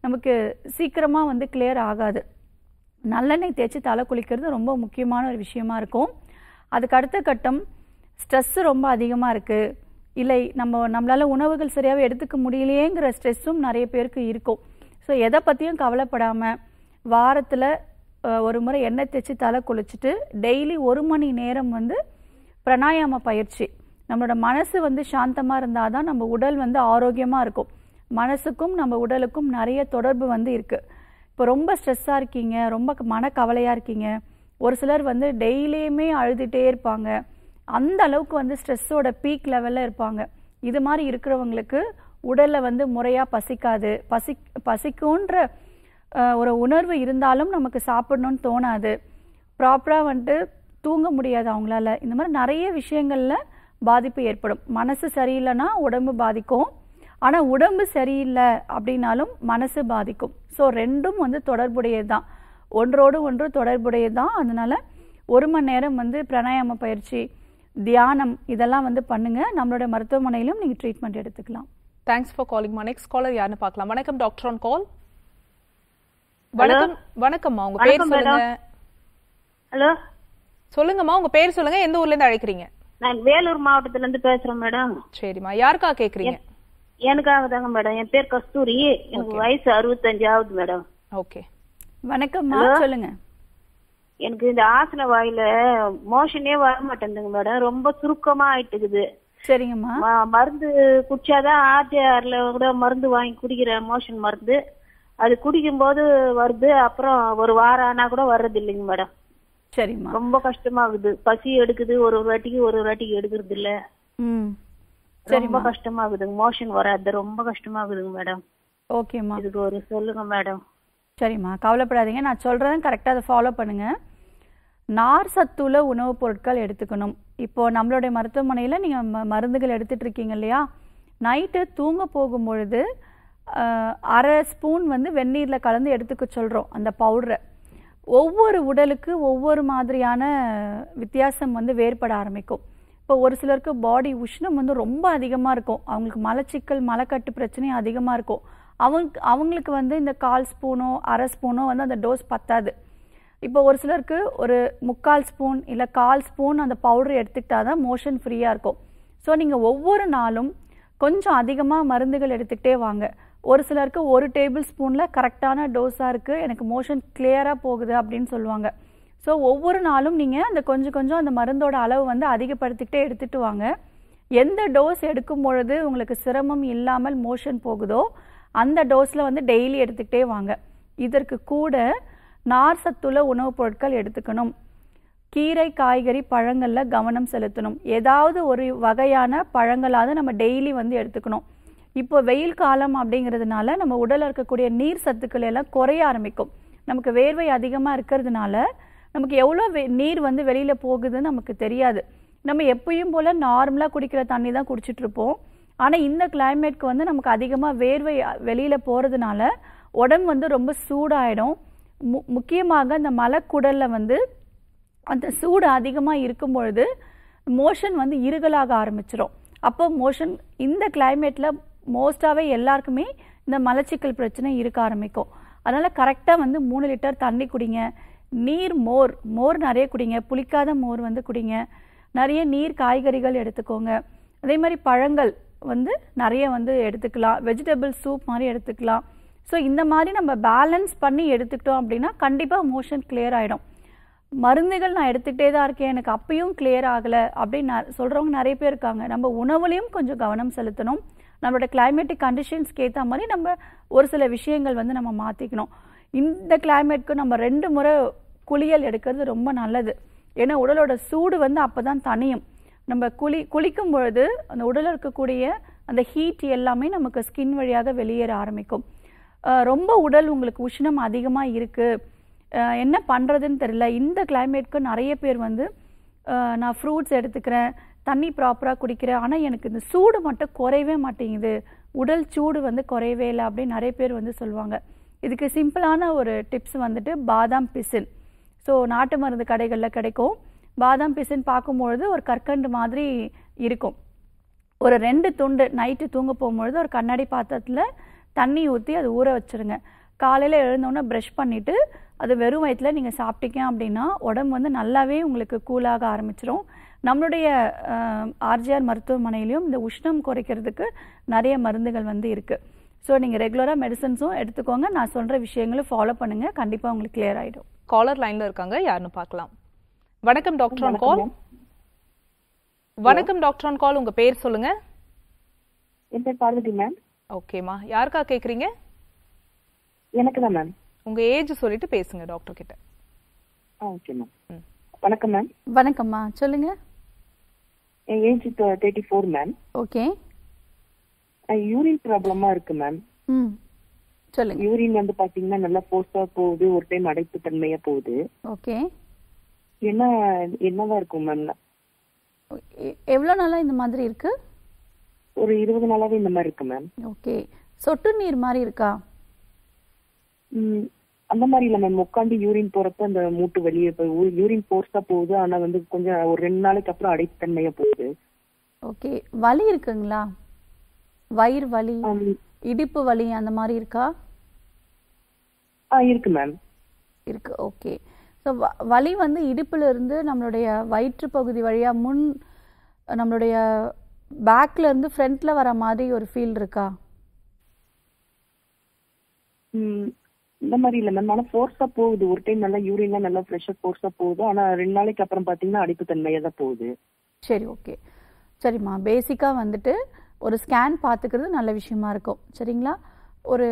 நமக்கு சீக்கிரமாக வந்து கிளியர் ஆகாது நல்லெண்ணெய் தேய்ச்சி தலை குளிக்கிறது ரொம்ப முக்கியமான ஒரு விஷயமா இருக்கும் அதுக்கு அடுத்த கட்டம் ஸ்ட்ரெஸ்ஸு ரொம்ப அதிகமாக இருக்குது இல்லை நம்ம நம்மளால் உணவுகள் சரியாக எடுத்துக்க முடியலையேங்கிற ஸ்ட்ரெஸ்ஸும் நிறைய பேருக்கு இருக்கும் ஸோ எதை பற்றியும் கவலைப்படாமல் வாரத்தில் ஒரு முறை எண்ணெய் தேய்ச்சி தலை குளிச்சுட்டு டெய்லி ஒரு மணி நேரம் வந்து பிரணாயாம பயிற்சி நம்மளோட மனசு வந்து சாந்தமாக இருந்தால் தான் நம்ம உடல் வந்து ஆரோக்கியமாக இருக்கும் மனசுக்கும் நம்ம உடலுக்கும் நிறைய தொடர்பு வந்து இருக்குது இப்போ ரொம்ப ஸ்ட்ரெஸ்ஸாக இருக்கீங்க ரொம்ப மனக்கவலையாக இருக்கீங்க ஒரு சிலர் வந்து டெய்லியுமே அழுதுகிட்டே இருப்பாங்க அந்த அளவுக்கு வந்து ஸ்ட்ரெஸ்ஸோட பீக் லெவலில் இருப்பாங்க இது மாதிரி இருக்கிறவங்களுக்கு உடலில் வந்து முறையாக பசிக்காது பசி பசிக்குன்ற ஒரு உணர்வு இருந்தாலும் நமக்கு சாப்பிடணும்னு தோணாது ப்ராப்பராக வந்துட்டு தூங்க முடியாது அவங்களால இந்த மாதிரி நிறைய விஷயங்களில் பாதிப்பு ஏற்படும் மனசு சரியில்லைனா உடம்பு பாதிக்கும் ஆனால் உடம்பு சரியில்லை அப்படின்னாலும் மனசு பாதிக்கும் ஸோ ரெண்டும் வந்து தொடர்புடையது தான் ஒன்றோடு ஒன்று தொடர்புடையது தான் அதனால் ஒரு மணி நேரம் வந்து பிராணாயாம பயிற்சி தியானம் இதெல்லாம் வந்து பண்ணுங்க நம்மளோட மருத்துவமனையிலும் நீங்க ட்ரீட்மெண்ட் எடுத்துக்கலாம் தேங்க்ஸ் ஃபார் காலிங் மா நெக்ஸ்ட் காலர் யாருன்னு பார்க்கலாம் வணக்கம் டாக்டர் ஆன் கால் வணக்கம் வணக்கம்மா உங்க பேர் சொல்லுங்க ஹலோ சொல்லுங்கம்மா உங்க பேர் சொல்லுங்க எந்த ஊர்ல இருந்து அழைக்கிறீங்க நான் வேலூர் மாவட்டத்துல இருந்து பேசுறேன் மேடம் சரிம்மா யாருக்கா கேக்குறீங்க எனக்காக தாங்க மேடம் என் பேர் கஸ்தூரி எனக்கு வயசு அறுபத்தஞ்சு ஆகுது மேடம் ஓகே வணக்கம்மா சொல்லுங்க எனக்கு இந்த ஆசன வாயில மோஷனே வர மாட்டேங்குதுங்க மேடம் ரொம்ப சுருக்கமா ஆயிட்டுக்குது சரிங்கம்மா மருந்து குடிச்சாதான் ஆர்டிஆர்ல கூட மருந்து வாங்கி குடிக்கிறேன் மோஷன் மருந்து அது குடிக்கும் போது வருது அப்புறம் ஒரு வாரம் ஆனா கூட வர்றது இல்லைங்க மேடம் சரிம்மா ரொம்ப கஷ்டமாகுது பசி எடுக்குது ஒரு ஒரு வாட்டிக்கு ஒரு ஒரு வாட்டிக்கு எடுக்கிறது இல்ல ரொம்ப கஷ்டமாகுதுங்க மோஷன் வராது ரொம்ப கஷ்டமாகுதுங்க மேடம் ஓகேம்மா இதுக்கு ஒரு சொல்லுங்க மேடம் சரிம்மா கவலைப்படாதீங்க நான் சொல்றதும் கரெக்டா அதை ஃபாலோ பண்ணுங்க நார் சத்துள்ள உணவுப் பொருட்கள் எடுத்துக்கணும் இப்போது நம்மளுடைய மருத்துவமனையில் நீங்கள் ம மருந்துகள் எடுத்துகிட்டு இருக்கீங்க இல்லையா நைட்டு தூங்க போகும் பொழுது அரை ஸ்பூன் வந்து வெந்நீரில் கலந்து எடுத்துக்க சொல்கிறோம் அந்த பவுடரை ஒவ்வொரு உடலுக்கு ஒவ்வொரு மாதிரியான வித்தியாசம் வந்து வேறுபட ஆரம்பிக்கும் இப்போ ஒரு சிலருக்கு பாடி உஷ்ணம் வந்து ரொம்ப அதிகமாக இருக்கும் அவங்களுக்கு மலச்சிக்கல் மலக்கட்டு பிரச்சனையும் அதிகமாக இருக்கும் அவங்க அவங்களுக்கு வந்து இந்த கால் ஸ்பூனோ அரை ஸ்பூனோ வந்து அந்த டோஸ் பத்தாது இப்போ ஒரு சிலருக்கு ஒரு முக்கால் ஸ்பூன் இல்லை கால் ஸ்பூன் அந்த பவுடர் எடுத்துக்கிட்டா தான் மோஷன் ஃப்ரீயாக இருக்கும் ஸோ நீங்கள் ஒவ்வொரு நாளும் கொஞ்சம் அதிகமாக மருந்துகள் எடுத்துக்கிட்டே வாங்க ஒரு சிலருக்கு ஒரு டேபிள் ஸ்பூனில் கரெக்டான டோஸாக இருக்குது எனக்கு மோஷன் கிளியராக போகுது அப்படின்னு சொல்லுவாங்க ஸோ ஒவ்வொரு நாளும் நீங்கள் அந்த கொஞ்சம் கொஞ்சம் அந்த மருந்தோட அளவு வந்து அதிகப்படுத்திக்கிட்டே எடுத்துகிட்டு வாங்க எந்த டோஸ் எடுக்கும் பொழுது உங்களுக்கு சிரமம் இல்லாமல் மோஷன் போகுதோ அந்த டோஸில் வந்து டெய்லி எடுத்துக்கிட்டே வாங்க இதற்கு கூட நார் சத்துள்ள உணவுப் பொருட்கள் எடுத்துக்கணும் கீரை காய்கறி பழங்களில் கவனம் செலுத்தணும் ஏதாவது ஒரு வகையான பழங்களாவது நம்ம டெய்லி வந்து எடுத்துக்கணும் இப்போ வெயில் காலம் அப்படிங்கிறதுனால நம்ம உடலில் இருக்கக்கூடிய நீர் சத்துக்கள் எல்லாம் குறைய ஆரம்பிக்கும் நமக்கு வேர்வை அதிகமாக இருக்கிறதுனால நமக்கு எவ்வளோ நீர் வந்து வெளியில் போகுதுன்னு நமக்கு தெரியாது நம்ம எப்பயும் போல் நார்மலாக குடிக்கிற தண்ணி தான் குடிச்சிட்ருப்போம் ஆனால் இந்த கிளைமேட்க்கு வந்து நமக்கு அதிகமாக வேர்வை வெளியில் போகிறதுனால உடம்பு வந்து ரொம்ப சூடாயிடும் மு முக்கியமாக அந்த மலக்குடலில் வந்து அந்த சூடு அதிகமாக இருக்கும் பொழுது மோஷன் வந்து இருகலாக ஆரம்பிச்சிடும் அப்போ மோஷன் இந்த கிளைமேட்டில் மோஸ்ட்டாகவே எல்லாருக்குமே இந்த மலச்சிக்கல் பிரச்சனை இருக்க ஆரம்பிக்கும் அதனால் கரெக்டாக வந்து மூணு லிட்டர் தண்ணி குடிங்க நீர் மோர் மோர் நிறைய குடிங்க புளிக்காத மோர் வந்து குடிங்க நிறைய நீர் காய்கறிகள் எடுத்துக்கோங்க அதே மாதிரி பழங்கள் வந்து நிறைய வந்து எடுத்துக்கலாம் வெஜிடபிள் சூப் மாதிரி எடுத்துக்கலாம் ஸோ இந்த மாதிரி நம்ம பேலன்ஸ் பண்ணி எடுத்துக்கிட்டோம் அப்படின்னா கண்டிப்பாக மோஷன் கிளியர் ஆகிடும் மருந்துகள் நான் எடுத்துகிட்டே தான் இருக்கேன் எனக்கு அப்பயும் கிளியர் ஆகலை அப்படின்னு சொல்கிறவங்க நிறைய பேர் இருக்காங்க நம்ம உணவுலையும் கொஞ்சம் கவனம் செலுத்தணும் நம்மளோட கிளைமேட்டிக் கண்டிஷன்ஸ்க்கு ஏற்ற மாதிரி நம்ம ஒரு சில விஷயங்கள் வந்து நம்ம மாற்றிக்கணும் இந்த கிளைமேட்க்கு நம்ம ரெண்டு முறை குளியல் எடுக்கிறது ரொம்ப நல்லது ஏன்னா உடலோட சூடு வந்து அப்போ தான் தனியும் நம்ம குளி குளிக்கும் பொழுது அந்த உடலில் இருக்கக்கூடிய அந்த ஹீட் எல்லாமே நமக்கு ஸ்கின் வழியாக வெளியேற ஆரம்பிக்கும் ரொம்ப உடல் உங்களுக்கு உஷ்ணம் அதிகமாக இருக்குது என்ன பண்ணுறதுன்னு தெரில இந்த கிளைமேட்க்கு நிறைய பேர் வந்து நான் ஃப்ரூட்ஸ் எடுத்துக்கிறேன் தண்ணி ப்ராப்பராக குடிக்கிறேன் ஆனால் எனக்கு இந்த சூடு மட்டும் குறையவே மாட்டேங்குது உடல் சூடு வந்து குறையவே இல்லை அப்படின்னு நிறைய பேர் வந்து சொல்லுவாங்க இதுக்கு சிம்பிளான ஒரு டிப்ஸ் வந்துட்டு பாதாம் பிசின் ஸோ நாட்டு மருந்து கடைகளில் கிடைக்கும் பாதாம் பிசின் பார்க்கும்பொழுது ஒரு கற்கண்டு மாதிரி இருக்கும் ஒரு ரெண்டு துண்டு நைட்டு தூங்க போகும்பொழுது ஒரு கண்ணாடி பாத்திரத்தில் தண்ணி ஊற்றி அது ஊற வச்சுருங்க காலையில் எழுந்தோடனே ப்ரஷ் பண்ணிவிட்டு அது வெறும் வயிற்றில் நீங்கள் சாப்பிட்டீங்க அப்படின்னா உடம்பு வந்து நல்லாவே உங்களுக்கு கூலாக ஆரம்பிச்சிடும் நம்மளுடைய ஆர்ஜிஆர் மருத்துவமனையிலையும் இந்த உஷ்ணம் குறைக்கிறதுக்கு நிறைய மருந்துகள் வந்து இருக்குது ஸோ நீங்கள் ரெகுலராக மெடிசன்ஸும் எடுத்துக்கோங்க நான் சொல்கிற விஷயங்களும் ஃபாலோ பண்ணுங்கள் கண்டிப்பாக உங்களுக்கு கிளியர் ஆகிடும் காலர் லைனில் இருக்காங்க யாருன்னு பார்க்கலாம் வணக்கம் டாக்டர் ஆன் கால் வணக்கம் டாக்டர் ஆன் கால் உங்கள் பேர் சொல்லுங்கள் என் பேர் பார்வதி மேம் ஓகேம்மா யாருக்கா கேக்குறீங்க எனக்கு தான் மேம் உங்க ஏஜ் சொல்லிட்டு பேசுங்க டாக்டர் கிட்ட ஓகே மேம் வணக்கம் மேம் வணக்கம்மா சொல்லுங்க என் age thirty four ma'am okay urine ப்ராப்ளமா இருக்கு மேம் சொல்லுங்க யூரின் வந்து பாத்தீங்கன்னா நல்லா ஃபோர்ஸா போகுது ஒரு டைம் அடைப்பு தன்மையா போகுது ஓகே என்ன என்னவா இருக்கும் மேம் எவ்வளவு நாளா இந்த மாதிரி இருக்கு ஒரு இருபது நாளாவே இந்த மாதிரி இருக்கு மேம் ஓகே சொட்டு நீர் மாதிரி இருக்கா அந்த மாதிரி இல்ல மேம் உட்காந்து யூரின் போறப்ப அந்த மூட்டு வெளியே போய் யூரின் போர்ஸா போகுது ஆனா வந்து கொஞ்சம் ஒரு ரெண்டு நாளைக்கு அப்புறம் அடைத்தன்மையா போகுது ஓகே வலி இருக்குங்களா வயிறு வலி இடிப்பு வலி அந்த மாதிரி இருக்கா ஆ இருக்கு மேம் இருக்கு ஓகே ஸோ வலி வந்து இடுப்புல இருந்து நம்மளுடைய வயிற்று பகுதி வழியா முன் நம்மளுடைய பேக்ல இருந்து ஃப்ரண்ட்ல வர மாதிரி ஒரு ஃபீல் இருக்கா இந்த மாதிரி இல்ல மேம் ஆனா ஃபோர்ஸா போகுது ஒரு டைம் நல்லா யூரின்லாம் நல்லா ஃப்ரெஷ்ஷா ஃபோர்ஸா போகுது ஆனா ரெண்டு நாளைக்கு அப்புறம் பாத்தீங்கன்னா அடிப்பு தன்மையா தான் போகுது சரி ஓகே சரிம்மா பேசிக்கா வந்துட்டு ஒரு ஸ்கேன் பார்த்துக்கிறது நல்ல விஷயமா இருக்கும் சரிங்களா ஒரு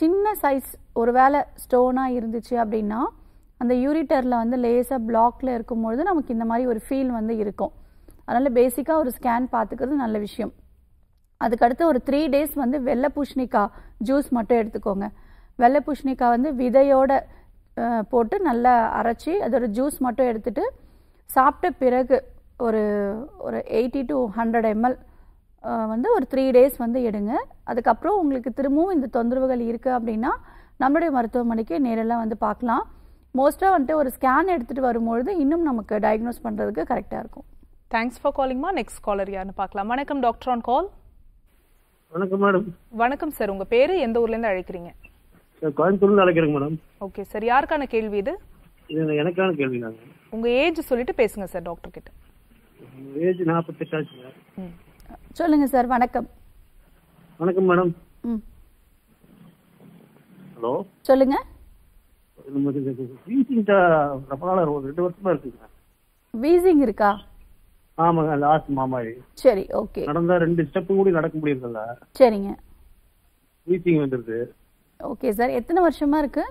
சின்ன சைஸ் ஒரு வேளை ஸ்டோனாக இருந்துச்சு அப்படின்னா அந்த யூரிட்டரில் வந்து லேசாக பிளாக்ல இருக்கும்பொழுது நமக்கு இந்த மாதிரி ஒரு ஃபீல் வந்து இருக்கும் அதனால் பேசிக்காக ஒரு ஸ்கேன் பார்த்துக்கிறது நல்ல விஷயம் அதுக்கடுத்து ஒரு த்ரீ டேஸ் வந்து வெள்ளை பூஷ்ணிக்காய் ஜூஸ் மட்டும் எடுத்துக்கோங்க வெள்ளை பூஷ்ணிக்காய் வந்து விதையோட போட்டு நல்லா அரைச்சி அதோட ஜூஸ் மட்டும் எடுத்துகிட்டு சாப்பிட்ட பிறகு ஒரு ஒரு எயிட்டி டு ஹண்ட்ரட் எம்எல் வந்து ஒரு த்ரீ டேஸ் வந்து எடுங்க அதுக்கப்புறம் உங்களுக்கு திரும்பவும் இந்த தொந்தரவுகள் இருக்குது அப்படின்னா நம்மளுடைய மருத்துவமனைக்கு நேரெல்லாம் வந்து பார்க்கலாம் மோஸ்ட்டாக வந்துட்டு ஒரு ஸ்கேன் எடுத்துகிட்டு வரும்பொழுது இன்னும் நமக்கு டயக்னோஸ் பண்ணுறதுக்கு கரெக்டாக இருக்கும் தேங்க்ஸ் ஃபார் காலிங்மா நெக்ஸ்ட் காலர் யாருன்னு பார்க்கலாம் வணக்கம் டாக்டர் ஆன் கால் வணக்கம் மேடம் வணக்கம் சார் உங்க பேரு எந்த ஊர்ல இருந்து அழைக்கிறீங்க கோயம்புத்தூர்ல அழைக்கிறேங்க மேடம் ஓகே சார் யாருக்கான கேள்வி இது இது எனக்கான கேள்வி தாங்க உங்க ஏஜ் சொல்லிட்டு பேசுங்க சார் டாக்டர் கிட்ட ஏஜ் 48 ஆச்சுங்க சொல்லுங்க சார் வணக்கம் வணக்கம் மேடம் ஹலோ சொல்லுங்க வீசிங் ரொம்ப நாள் ரெண்டு வருஷமா இருக்குங்க வீசிங் இருக்கா ஆமாங்க லாஸ்ட் மாமாயி சரி ஓகே நடந்தா ரெண்டு ஸ்டெப் கூட நடக்க முடியல சரிங்க வீச்சிங் வந்துருது ஓகே சார் எத்தனை வருஷமா இருக்கு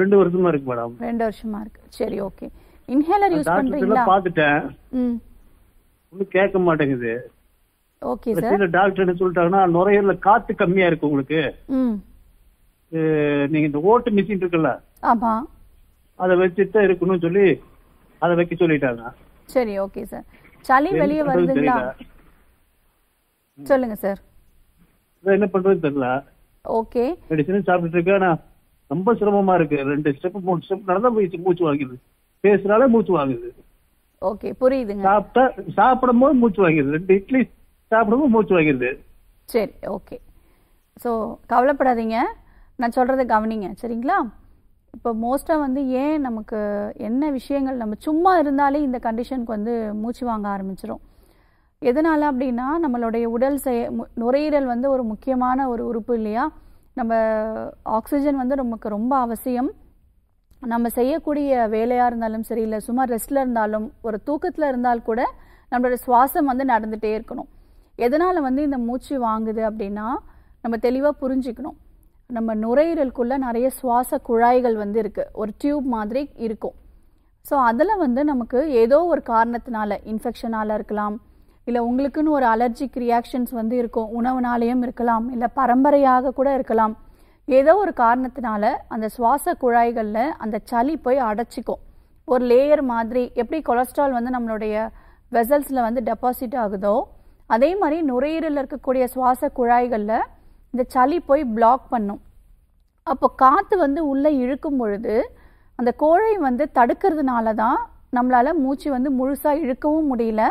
ரெண்டு வருஷமா இருக்கு மேடம் ரெண்டு வருஷமா இருக்கு சரி ஓகே இன்ஹேலர் யூஸ் பண்றீங்களா பாத்துட்டேன் ம் ஒண்ணு கேட்க மாட்டேங்குது ஓகே சார் டாக்டர் என்ன சொல்லிட்டாங்கன்னா நுரையீரல காத்து கம்மியா இருக்கு உங்களுக்கு ம் நீங்க இந்த ஓட்டு மிஷின் இருக்குல்ல ஆமா அதை வச்சுட்டு இருக்கணும்னு சொல்லி அதை வைக்க சொல்லிட்டாங்க சரி ஓகே சார் சளி வெளியே வருதுங்களா சொல்லுங்க சார் என்ன பண்றது தெரியல ஓகே மெடிசன் சாப்பிட்டு இருக்கேன் ரொம்ப சிரமமா இருக்கு ரெண்டு ஸ்டெப் மூணு ஸ்டெப் நடந்தா மூச்சு வாங்குது பேசுறாலே மூச்சு வாங்குது ஓகே புரியுதுங்க சாப்பிட்டா சாப்பிடும் போது மூச்சு வாங்கிடுது ரெண்டு இட்லி சாப்பிடும்போது மூச்சு வாங்கிடுது சரி ஓகே ஸோ கவலைப்படாதீங்க நான் சொல்றதை கவனிங்க சரிங்களா இப்போ மோஸ்ட்டாக வந்து ஏன் நமக்கு என்ன விஷயங்கள் நம்ம சும்மா இருந்தாலே இந்த கண்டிஷனுக்கு வந்து மூச்சு வாங்க ஆரம்பிச்சிடும் எதனால் அப்படின்னா நம்மளுடைய உடல் செய நுரையீரல் வந்து ஒரு முக்கியமான ஒரு உறுப்பு இல்லையா நம்ம ஆக்சிஜன் வந்து நமக்கு ரொம்ப அவசியம் நம்ம செய்யக்கூடிய வேலையாக இருந்தாலும் சரி இல்லை சும்மா ரெஸ்டில் இருந்தாலும் ஒரு தூக்கத்தில் இருந்தால் கூட நம்மளோட சுவாசம் வந்து நடந்துகிட்டே இருக்கணும் எதனால் வந்து இந்த மூச்சு வாங்குது அப்படின்னா நம்ம தெளிவாக புரிஞ்சுக்கணும் நம்ம நுரையீரலுக்குள்ளே நிறைய சுவாச குழாய்கள் வந்து இருக்குது ஒரு டியூப் மாதிரி இருக்கும் ஸோ அதில் வந்து நமக்கு ஏதோ ஒரு காரணத்தினால இன்ஃபெக்ஷனால் இருக்கலாம் இல்லை உங்களுக்குன்னு ஒரு அலர்ஜிக் ரியாக்ஷன்ஸ் வந்து இருக்கும் உணவுனாலேயும் இருக்கலாம் இல்லை பரம்பரையாக கூட இருக்கலாம் ஏதோ ஒரு காரணத்தினால அந்த சுவாச குழாய்களில் அந்த சளி போய் அடைச்சிக்கும் ஒரு லேயர் மாதிரி எப்படி கொலஸ்ட்ரால் வந்து நம்மளுடைய வெசல்ஸில் வந்து டெபாசிட் ஆகுதோ அதே மாதிரி நுரையீரலில் இருக்கக்கூடிய சுவாச குழாய்களில் இந்த சளி போய் பிளாக் பண்ணும் அப்போ காற்று வந்து உள்ளே இழுக்கும் பொழுது அந்த கோழை வந்து தடுக்கிறதுனால தான் நம்மளால் மூச்சு வந்து முழுசாக இழுக்கவும் முடியல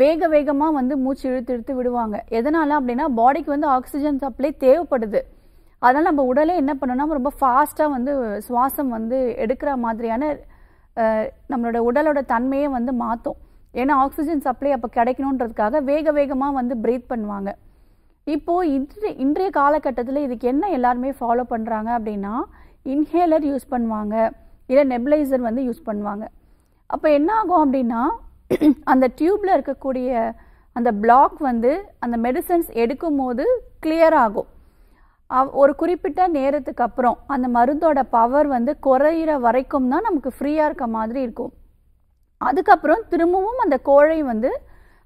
வேக வேகமாக வந்து மூச்சு இழுத்து இழுத்து விடுவாங்க எதனால் அப்படின்னா பாடிக்கு வந்து ஆக்சிஜன் சப்ளை தேவைப்படுது அதனால் நம்ம உடலே என்ன பண்ணணும்னா ரொம்ப ஃபாஸ்ட்டாக வந்து சுவாசம் வந்து எடுக்கிற மாதிரியான நம்மளோட உடலோட தன்மையை வந்து மாற்றும் ஏன்னா ஆக்சிஜன் சப்ளை அப்போ கிடைக்கணுன்றதுக்காக வேக வேகமாக வந்து ப்ரீத் பண்ணுவாங்க இப்போது இன்று இன்றைய காலகட்டத்தில் இதுக்கு என்ன எல்லாருமே ஃபாலோ பண்ணுறாங்க அப்படின்னா இன்ஹேலர் யூஸ் பண்ணுவாங்க இல்லை நெபிலைசர் வந்து யூஸ் பண்ணுவாங்க அப்போ என்ன ஆகும் அப்படின்னா அந்த டியூப்பில் இருக்கக்கூடிய அந்த பிளாக் வந்து அந்த மெடிசன்ஸ் எடுக்கும் போது கிளியர் ஆகும் ஒரு குறிப்பிட்ட நேரத்துக்கு அப்புறம் அந்த மருந்தோட பவர் வந்து குறையிற வரைக்கும் தான் நமக்கு ஃப்ரீயாக இருக்க மாதிரி இருக்கும் அதுக்கப்புறம் திரும்பவும் அந்த கோழை வந்து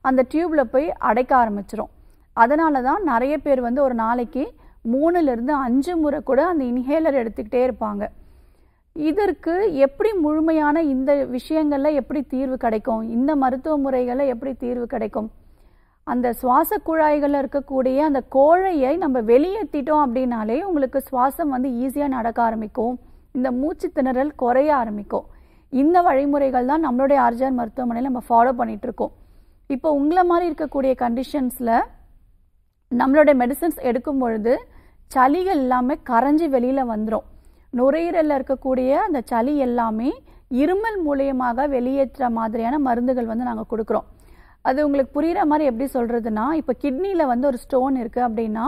அந்த டியூப்பில் போய் அடைக்க ஆரம்பிச்சிடும் அதனால தான் நிறைய பேர் வந்து ஒரு நாளைக்கு மூணுலேருந்து அஞ்சு முறை கூட அந்த இன்ஹேலர் எடுத்துக்கிட்டே இருப்பாங்க இதற்கு எப்படி முழுமையான இந்த விஷயங்களில் எப்படி தீர்வு கிடைக்கும் இந்த மருத்துவ முறைகளில் எப்படி தீர்வு கிடைக்கும் அந்த சுவாச குழாய்களில் இருக்கக்கூடிய அந்த கோழையை நம்ம வெளியேற்றிட்டோம் அப்படின்னாலே உங்களுக்கு சுவாசம் வந்து ஈஸியாக நடக்க ஆரம்பிக்கும் இந்த மூச்சு திணறல் குறைய ஆரம்பிக்கும் இந்த வழிமுறைகள் தான் நம்மளுடைய ஆர்ஜார் மருத்துவமனையில் நம்ம ஃபாலோ பண்ணிகிட்ருக்கோம் இப்போ உங்களை மாதிரி இருக்கக்கூடிய கண்டிஷன்ஸில் நம்மளுடைய மெடிசன்ஸ் எடுக்கும் பொழுது சளிகள் எல்லாமே கரைஞ்சி வெளியில் வந்துடும் நுரையீரலில் இருக்கக்கூடிய அந்த சளி எல்லாமே இருமல் மூலியமாக வெளியேற்ற மாதிரியான மருந்துகள் வந்து நாங்கள் கொடுக்குறோம் அது உங்களுக்கு புரிகிற மாதிரி எப்படி சொல்கிறதுனா இப்போ கிட்னியில் வந்து ஒரு ஸ்டோன் இருக்குது அப்படின்னா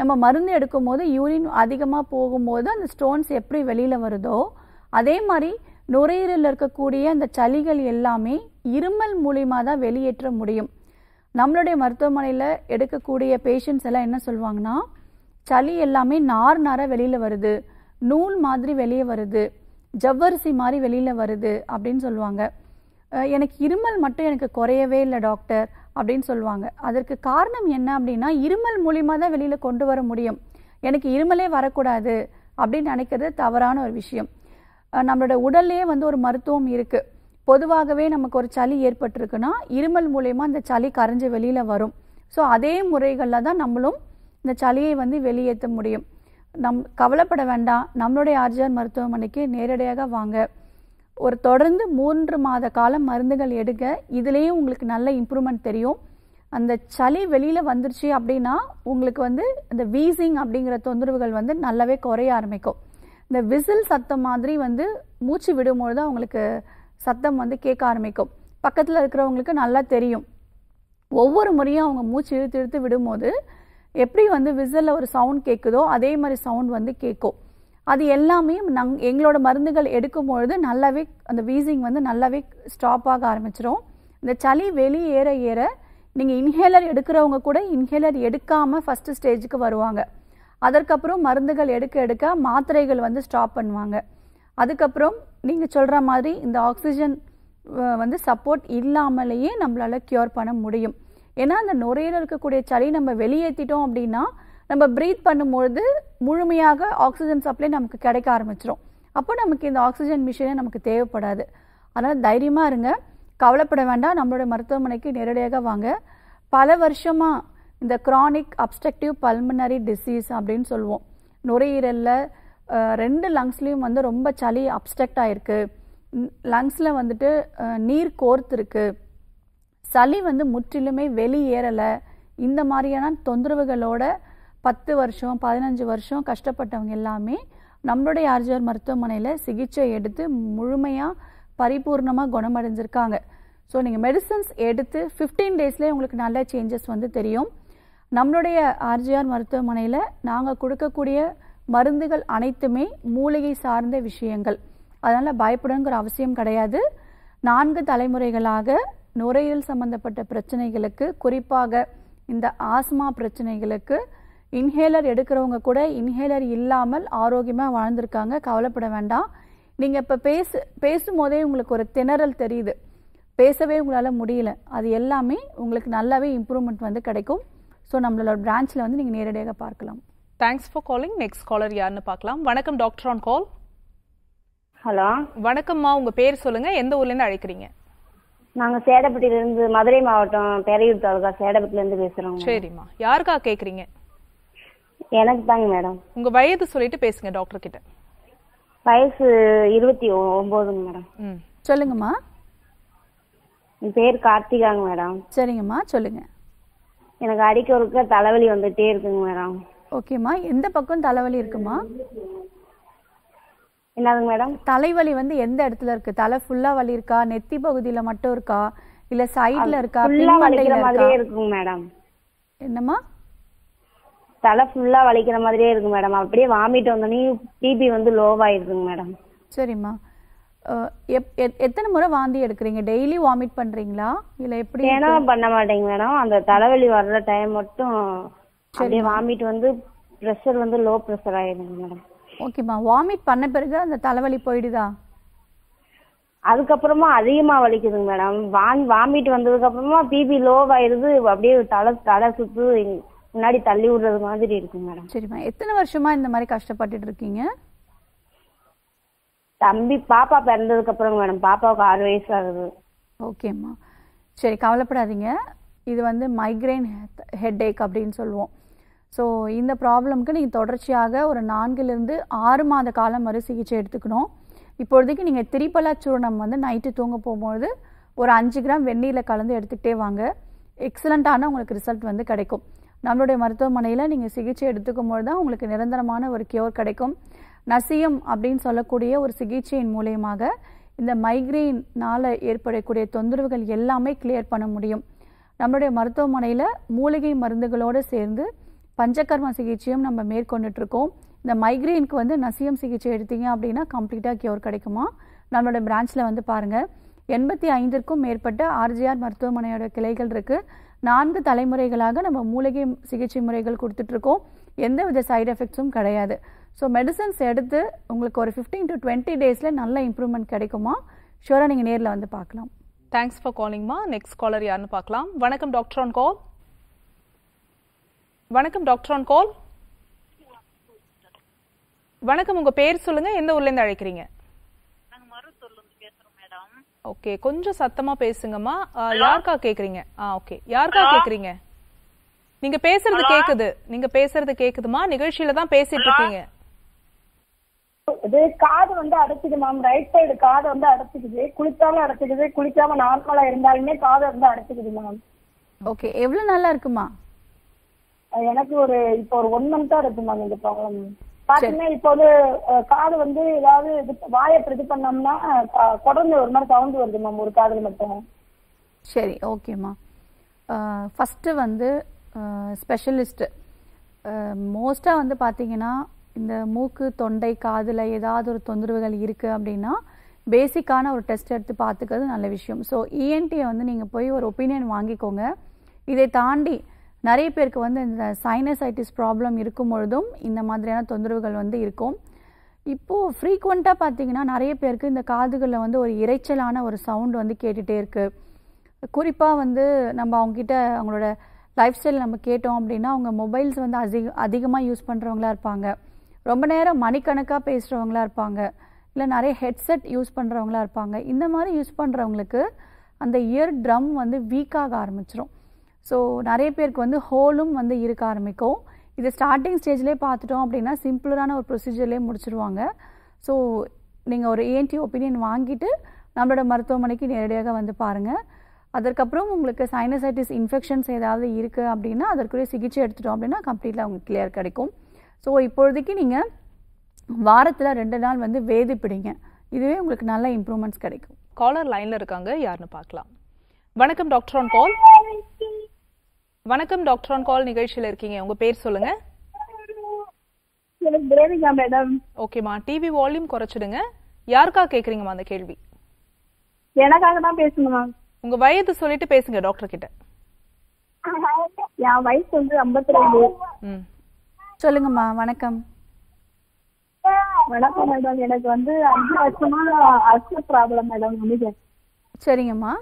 நம்ம மருந்து எடுக்கும் போது யூரின் அதிகமாக போகும்போது அந்த ஸ்டோன்ஸ் எப்படி வெளியில் வருதோ அதே மாதிரி நுரையீரலில் இருக்கக்கூடிய அந்த சளிகள் எல்லாமே இருமல் மூலியமாக தான் வெளியேற்ற முடியும் நம்மளுடைய மருத்துவமனையில் எடுக்கக்கூடிய பேஷண்ட்ஸ் எல்லாம் என்ன சொல்லுவாங்கன்னா சளி எல்லாமே நார் நாராக வெளியில் வருது நூல் மாதிரி வெளியே வருது ஜவ்வரிசி மாதிரி வெளியில் வருது அப்படின்னு சொல்லுவாங்க எனக்கு இருமல் மட்டும் எனக்கு குறையவே இல்லை டாக்டர் அப்படின்னு சொல்லுவாங்க அதற்கு காரணம் என்ன அப்படின்னா இருமல் மூலியமாக தான் வெளியில் கொண்டு வர முடியும் எனக்கு இருமலே வரக்கூடாது அப்படின்னு நினைக்கிறது தவறான ஒரு விஷயம் நம்மளோட உடல்லையே வந்து ஒரு மருத்துவம் இருக்குது பொதுவாகவே நமக்கு ஒரு சளி ஏற்பட்டிருக்குன்னா இருமல் மூலயமா அந்த சளி கரைஞ்சி வெளியில் வரும் ஸோ அதே முறைகளில் தான் நம்மளும் இந்த சளியை வந்து வெளியேற்ற முடியும் நம் கவலைப்பட வேண்டாம் நம்மளுடைய ஆர்ஜிஆர் மருத்துவமனைக்கு நேரடியாக வாங்க ஒரு தொடர்ந்து மூன்று மாத காலம் மருந்துகள் எடுக்க இதுலேயும் உங்களுக்கு நல்ல இம்ப்ரூவ்மெண்ட் தெரியும் அந்த சளி வெளியில் வந்துருச்சு அப்படின்னா உங்களுக்கு வந்து இந்த வீசிங் அப்படிங்கிற தொந்தரவுகள் வந்து நல்லாவே குறைய ஆரம்பிக்கும் இந்த விசில் சத்தம் மாதிரி வந்து மூச்சு விடும்பொழுது அவங்களுக்கு சத்தம் வந்து கேட்க ஆரம்பிக்கும் பக்கத்தில் இருக்கிறவங்களுக்கு நல்லா தெரியும் ஒவ்வொரு முறையும் அவங்க மூச்சு இழுத்து இழுத்து விடும்போது எப்படி வந்து விசலில் ஒரு சவுண்ட் கேட்குதோ அதே மாதிரி சவுண்ட் வந்து கேட்கும் அது எல்லாமே நங் எங்களோட மருந்துகள் எடுக்கும்பொழுது நல்லாவே அந்த வீசிங் வந்து நல்லாவே ஸ்டாப் ஆக ஆரம்பிச்சிடும் இந்த சளி வெளியேற ஏற நீங்கள் இன்ஹேலர் எடுக்கிறவங்க கூட இன்ஹேலர் எடுக்காமல் ஃபஸ்ட்டு ஸ்டேஜுக்கு வருவாங்க அதற்கப்புறம் மருந்துகள் எடுக்க எடுக்க மாத்திரைகள் வந்து ஸ்டாப் பண்ணுவாங்க அதுக்கப்புறம் நீங்கள் சொல்கிற மாதிரி இந்த ஆக்சிஜன் வந்து சப்போர்ட் இல்லாமலேயே நம்மளால் க்யூர் பண்ண முடியும் ஏன்னா அந்த நுரையில் இருக்கக்கூடிய சளி நம்ம வெளியேற்றிட்டோம் அப்படின்னா நம்ம ப்ரீத் பண்ணும்பொழுது முழுமையாக ஆக்சிஜன் சப்ளை நமக்கு கிடைக்க ஆரம்பிச்சிடும் அப்போ நமக்கு இந்த ஆக்சிஜன் மிஷினே நமக்கு தேவைப்படாது அதனால் தைரியமாக இருங்க கவலைப்பட வேண்டாம் நம்மளோட மருத்துவமனைக்கு நேரடியாக வாங்க பல வருஷமாக இந்த க்ரானிக் அப்ஸ்ட்ரக்டிவ் பல்மனரி டிசீஸ் அப்படின்னு சொல்லுவோம் நுரையீரலில் ரெண்டு லங்ஸ்லேயும் வந்து ரொம்ப சளி அப்டெக்ட் ஆகிருக்கு லங்ஸில் வந்துட்டு நீர் கோர்த்துருக்கு சளி வந்து முற்றிலுமே வெளியேறலை இந்த மாதிரியான தொந்தரவுகளோட பத்து வருஷம் பதினஞ்சு வருஷம் கஷ்டப்பட்டவங்க எல்லாமே நம்மளுடைய ஆர்ஜிஆர் மருத்துவமனையில் சிகிச்சை எடுத்து முழுமையாக பரிபூர்ணமாக குணமடைஞ்சிருக்காங்க ஸோ நீங்கள் மெடிசன்ஸ் எடுத்து ஃபிஃப்டீன் டேஸ்லேயே உங்களுக்கு நல்ல சேஞ்சஸ் வந்து தெரியும் நம்மளுடைய ஆர்ஜிஆர் மருத்துவமனையில் நாங்கள் கொடுக்கக்கூடிய மருந்துகள் அனைத்துமே மூளையை சார்ந்த விஷயங்கள் அதனால் பயப்படணுங்கிற அவசியம் கிடையாது நான்கு தலைமுறைகளாக நுரையீரல் சம்பந்தப்பட்ட பிரச்சனைகளுக்கு குறிப்பாக இந்த ஆஸ்மா பிரச்சனைகளுக்கு இன்ஹேலர் எடுக்கிறவங்க கூட இன்ஹேலர் இல்லாமல் ஆரோக்கியமாக வாழ்ந்திருக்காங்க கவலைப்பட வேண்டாம் நீங்கள் இப்போ பேசு பேசும்போதே உங்களுக்கு ஒரு திணறல் தெரியுது பேசவே உங்களால் முடியல அது எல்லாமே உங்களுக்கு நல்லாவே இம்ப்ரூவ்மெண்ட் வந்து கிடைக்கும் ஸோ நம்மளோட பிரான்ச்சில் வந்து நீங்கள் நேரடியாக பார்க்கலாம் thanks for calling next caller யாருன்னு பார்க்கலாம் வணக்கம் டாக்டர் ஆன் கால் ஹலோ வணக்கம்மா உங்க பேர் சொல்லுங்க எந்த ஊர்லேருந்து இருந்து அழைக்கிறீங்க நாங்க சேடப்பட்டில இருந்து மதுரை மாவட்டம் பெரையூர் தாலுகா சேடப்பட்டில இருந்து பேசுறோம் சரிம்மா யாருக்கா கேக்குறீங்க எனக்கு தாங்க மேடம் உங்க வயது சொல்லிட்டு பேசுங்க டாக்டர் கிட்ட வயசு இருபத்தி ஒன்பதுங்க மேடம் ம் சொல்லுங்கம்மா என் பேர் கார்த்திகாங்க மேடம் சரிங்கம்மா சொல்லுங்க எனக்கு அடிக்க ஒருக்க தலைவலி வந்துட்டே இருக்குங்க மேடம் ஓகேம்மா எந்த பக்கம் தலைவலி இருக்குமா என்னதுங்க மேடம் தலைவலி வந்து எந்த இடத்துல இருக்கு தலை ஃபுல்லா வலி இருக்கா நெத்தி பகுதியில மட்டும் இருக்கா இல்ல சைடுல இருக்கா பின்மண்டையில இருக்கா இருக்குங்க மேடம் என்னம்மா தலை ஃபுல்லா வலிக்கிற மாதிரியே இருக்கு மேடம் அப்படியே வாமிட் வந்தோடனே பிபி வந்து லோவாயிருக்குங்க மேடம் சரிம்மா எத்தனை முறை வாந்தி எடுக்கிறீங்க டெய்லி வாமிட் பண்றீங்களா இல்ல எப்படி பண்ண மாட்டேங்க மேடம் அந்த தலைவலி வர்ற டைம் மட்டும் அப்படியே வாமிட் வந்து பிரஷர் வந்து லோ ப்ரெஷர் ஆயிடுங்க மேடம் ஓகேம்மா வாமிட் பண்ண பிறகு அந்த தலைவலி போயிடுதா அதுக்கப்புறமா அதிகமாக வலிக்குதுங்க மேடம் வான் வாமிட் வந்ததுக்கப்புறமா அப்புறமா பிபி லோவாயிருது அப்படியே தலை தலை சுத்து முன்னாடி தள்ளி விடுறது மாதிரி இருக்கு மேடம் சரிம்மா எத்தனை வருஷமா இந்த மாதிரி கஷ்டப்பட்டுட்டு இருக்கீங்க தம்பி பாப்பா பிறந்ததுக்கு அப்புறம் மேடம் பாப்பாவுக்கு ஆறு வயசு ஆகுது ஓகேம்மா சரி கவலைப்படாதீங்க இது வந்து மைக்ரைன் ஹெட் ஏக் அப்படின்னு சொல்லுவோம் ஸோ இந்த ப்ராப்ளம்க்கு நீங்கள் தொடர்ச்சியாக ஒரு நான்கிலிருந்து ஆறு மாத காலம் வரை சிகிச்சை எடுத்துக்கணும் இப்பொழுதுக்கு நீங்கள் திரிபலா சூர்ணம் வந்து நைட்டு தூங்க போகும்போது ஒரு அஞ்சு கிராம் வெந்நீரில் கலந்து எடுத்துக்கிட்டே வாங்க எக்ஸலண்ட்டான உங்களுக்கு ரிசல்ட் வந்து கிடைக்கும் நம்மளுடைய மருத்துவமனையில் நீங்கள் சிகிச்சை எடுத்துக்கும் போது தான் உங்களுக்கு நிரந்தரமான ஒரு கியோர் கிடைக்கும் நசியம் அப்படின்னு சொல்லக்கூடிய ஒரு சிகிச்சையின் மூலயமாக இந்த மைக்ரெயின்னால் ஏற்படக்கூடிய தொந்தரவுகள் எல்லாமே கிளியர் பண்ண முடியும் நம்மளுடைய மருத்துவமனையில் மூலிகை மருந்துகளோடு சேர்ந்து பஞ்சகர்ம சிகிச்சையும் நம்ம மேற்கொண்டுட்ருக்கோம் இந்த மைக்ரெயினுக்கு வந்து நசியம் சிகிச்சை எடுத்தீங்க அப்படின்னா கம்ப்ளீட்டாக கியூர் கிடைக்குமா நம்மளோட பிரான்ச்சில் வந்து பாருங்கள் எண்பத்தி ஐந்திற்கும் மேற்பட்ட ஆர்ஜிஆர் மருத்துவமனையோட கிளைகள் இருக்குது நான்கு தலைமுறைகளாக நம்ம மூலிகை சிகிச்சை முறைகள் கொடுத்துட்ருக்கோம் எந்த வித சைடு எஃபெக்ட்ஸும் கிடையாது ஸோ மெடிசன்ஸ் எடுத்து உங்களுக்கு ஒரு ஃபிஃப்டீன் டு டுவெண்ட்டி டேஸில் நல்ல இம்ப்ரூவ்மெண்ட் கிடைக்குமா ஷூராக நீங்கள் நேரில் வந்து பார்க்கலாம் தேங்க்ஸ் ஃபார் காலிங்மா நெக்ஸ்ட் காலர் யாருன்னு பார்க்கலாம் வணக்கம் டாக்டர் ஆன் கால் வணக்கம் டாக்டர் ஆன் கால் வணக்கம் உங்க பேர் சொல்லுங்க எந்த ஊர்ல இருந்து அழைக்கிறீங்க ஓகே கொஞ்சம் சத்தமா பேசுங்கம்மா யாருக்கா கேக்குறீங்க ஆ ஓகே யாருக்கா கேக்குறீங்க நீங்க பேசுறது கேக்குது நீங்க பேசுறது கேக்குதுமா நிகழ்ச்சியில தான் பேசிட்டு இருக்கீங்க இது காது வந்து அடைச்சிது மேம் ரைட் சைடு காது வந்து அடைச்சிக்குது குளிச்சாலும் அடைச்சிக்குது குளிக்காம நார்மலா இருந்தாலுமே காது வந்து அடைச்சிக்குது மேம் ஓகே எவ்வளவு நல்லா இருக்குமா எனக்கு ஒரு இப்போ ஒரு ஒன் மந்த்தா இருக்கு மேம் இந்த ப்ராப்ளம் பாத்தீங்கன்னா இப்போ வந்து காது வந்து ஏதாவது வாயை இது பண்ணோம்னா தொடர்ந்து ஒரு மாதிரி சவுண்ட் வருது மேம் ஒரு காதுல மட்டும் சரி ஓகேம்மா ஃபஸ்ட்டு வந்து ஸ்பெஷலிஸ்ட்டு மோஸ்ட்டாக வந்து பார்த்தீங்கன்னா இந்த மூக்கு தொண்டை காதில் ஏதாவது ஒரு தொந்தரவுகள் இருக்குது அப்படின்னா பேசிக்கான ஒரு டெஸ்ட் எடுத்து பார்த்துக்கிறது நல்ல விஷயம் ஸோ இஎன்டியை e வந்து நீங்கள் போய் ஒரு ஒப்பீனியன் வாங்கிக்கோங்க இதை தாண்டி நிறைய பேருக்கு வந்து இந்த சைனசைட்டிஸ் ப்ராப்ளம் இருக்கும் பொழுதும் இந்த மாதிரியான தொந்தரவுகள் வந்து இருக்கும் இப்போது ஃப்ரீக்வெண்ட்டாக பார்த்திங்கன்னா நிறைய பேருக்கு இந்த காதுகளில் வந்து ஒரு இறைச்சலான ஒரு சவுண்டு வந்து கேட்டுகிட்டே இருக்குது குறிப்பாக வந்து நம்ம அவங்கக்கிட்ட அவங்களோட லைஃப் ஸ்டைல் நம்ம கேட்டோம் அப்படின்னா அவங்க மொபைல்ஸ் வந்து அதிக அதிகமாக யூஸ் பண்ணுறவங்களா இருப்பாங்க ரொம்ப நேரம் மணிக்கணக்காக பேசுகிறவங்களா இருப்பாங்க இல்லை நிறைய ஹெட்செட் யூஸ் பண்ணுறவங்களா இருப்பாங்க இந்த மாதிரி யூஸ் பண்ணுறவங்களுக்கு அந்த இயர் ட்ரம் வந்து வீக்காக ஆரம்பிச்சிரும் ஸோ நிறைய பேருக்கு வந்து ஹோலும் வந்து இருக்க ஆரம்பிக்கும் இது ஸ்டார்டிங் ஸ்டேஜ்லேயே பார்த்துட்டோம் அப்படின்னா சிம்பிளரான ஒரு ப்ரொசீஜர்லேயே முடிச்சிருவாங்க ஸோ நீங்கள் ஒரு ஏஎன்டி ஒப்பீனியன் வாங்கிட்டு நம்மளோட மருத்துவமனைக்கு நேரடியாக வந்து பாருங்கள் அதற்கப்புறம் உங்களுக்கு சைனசைட்டிஸ் இன்ஃபெக்ஷன்ஸ் ஏதாவது இருக்குது அப்படின்னா அதற்குரிய சிகிச்சை எடுத்துட்டோம் அப்படின்னா கம்ப்ளீட்டாக உங்களுக்கு கிளியர் கிடைக்கும் ஸோ இப்பொழுதுக்கு நீங்கள் வாரத்தில் ரெண்டு நாள் வந்து வேதி பிடிங்க இதுவே உங்களுக்கு நல்ல இம்ப்ரூவ்மெண்ட்ஸ் கிடைக்கும் காலர் லைனில் இருக்காங்க யாருன்னு பார்க்கலாம் வணக்கம் டாக்டர் ஆன் கால் வணக்கம் டாக்டர் ஆன் கால் நிகழ்ச்சியில இருக்கீங்க உங்க பேர் சொல்லுங்க தேவிகா மேடம் ஓகேமா டிவி வால்யூம் குறைச்சிடுங்க யாருக்கா கேக்குறீங்கம்மா அந்த கேள்வி எனக்காக தான் பேசுங்கம்மா உங்க வயது சொல்லிட்டு பேசுங்க டாக்டர் கிட்ட என் வயசு வந்து ஐம்பத்தி ரெண்டு சொல்லுங்கம்மா வணக்கம் வணக்கம் மேடம் எனக்கு வந்து அஞ்சு வருஷமா அஸ்ட் ப்ராப்ளம் மேடம் சரிங்கம்மா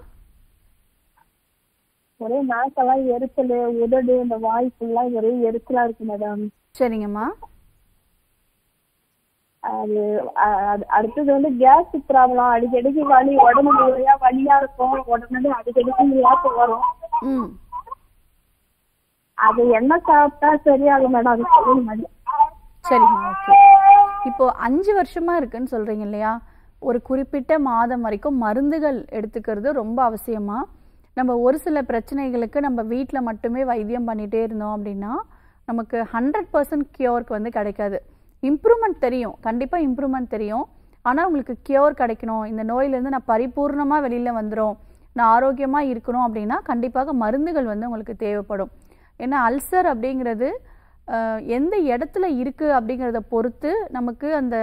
ஒரே நாக்கெல்லாம் எரிச்சல் உதடு இந்த வாய் ஃபுல்லா ஒரே எரிச்சலா இருக்கு மேடம் சரிங்கம்மா அது அடுத்தது வந்து கேஸ் ப்ராப்ளம் அடிக்கடிக்கு வலி உடம்பு முறையா வலியா இருக்கும் உடனே அடிக்கடிக்கு இல்லாப்ப வரும் அது என்ன சாப்பிட்டா சரியாகும் மேடம் அது சொல்லுங்க மேடம் சரிங்க ஓகே இப்போ அஞ்சு வருஷமா இருக்குன்னு சொல்றீங்க இல்லையா ஒரு குறிப்பிட்ட மாதம் வரைக்கும் மருந்துகள் எடுத்துக்கிறது ரொம்ப அவசியமா நம்ம ஒரு சில பிரச்சனைகளுக்கு நம்ம வீட்டில் மட்டுமே வைத்தியம் பண்ணிகிட்டே இருந்தோம் அப்படின்னா நமக்கு ஹண்ட்ரட் பர்சன்ட் கியோருக்கு வந்து கிடைக்காது இம்ப்ரூவ்மெண்ட் தெரியும் கண்டிப்பாக இம்ப்ரூவ்மெண்ட் தெரியும் ஆனால் உங்களுக்கு கியோர் கிடைக்கணும் இந்த நோயிலேருந்து நான் பரிபூர்ணமாக வெளியில் வந்துடும் நான் ஆரோக்கியமாக இருக்கணும் அப்படின்னா கண்டிப்பாக மருந்துகள் வந்து உங்களுக்கு தேவைப்படும் ஏன்னா அல்சர் அப்படிங்கிறது எந்த இடத்துல இருக்குது அப்படிங்கிறத பொறுத்து நமக்கு அந்த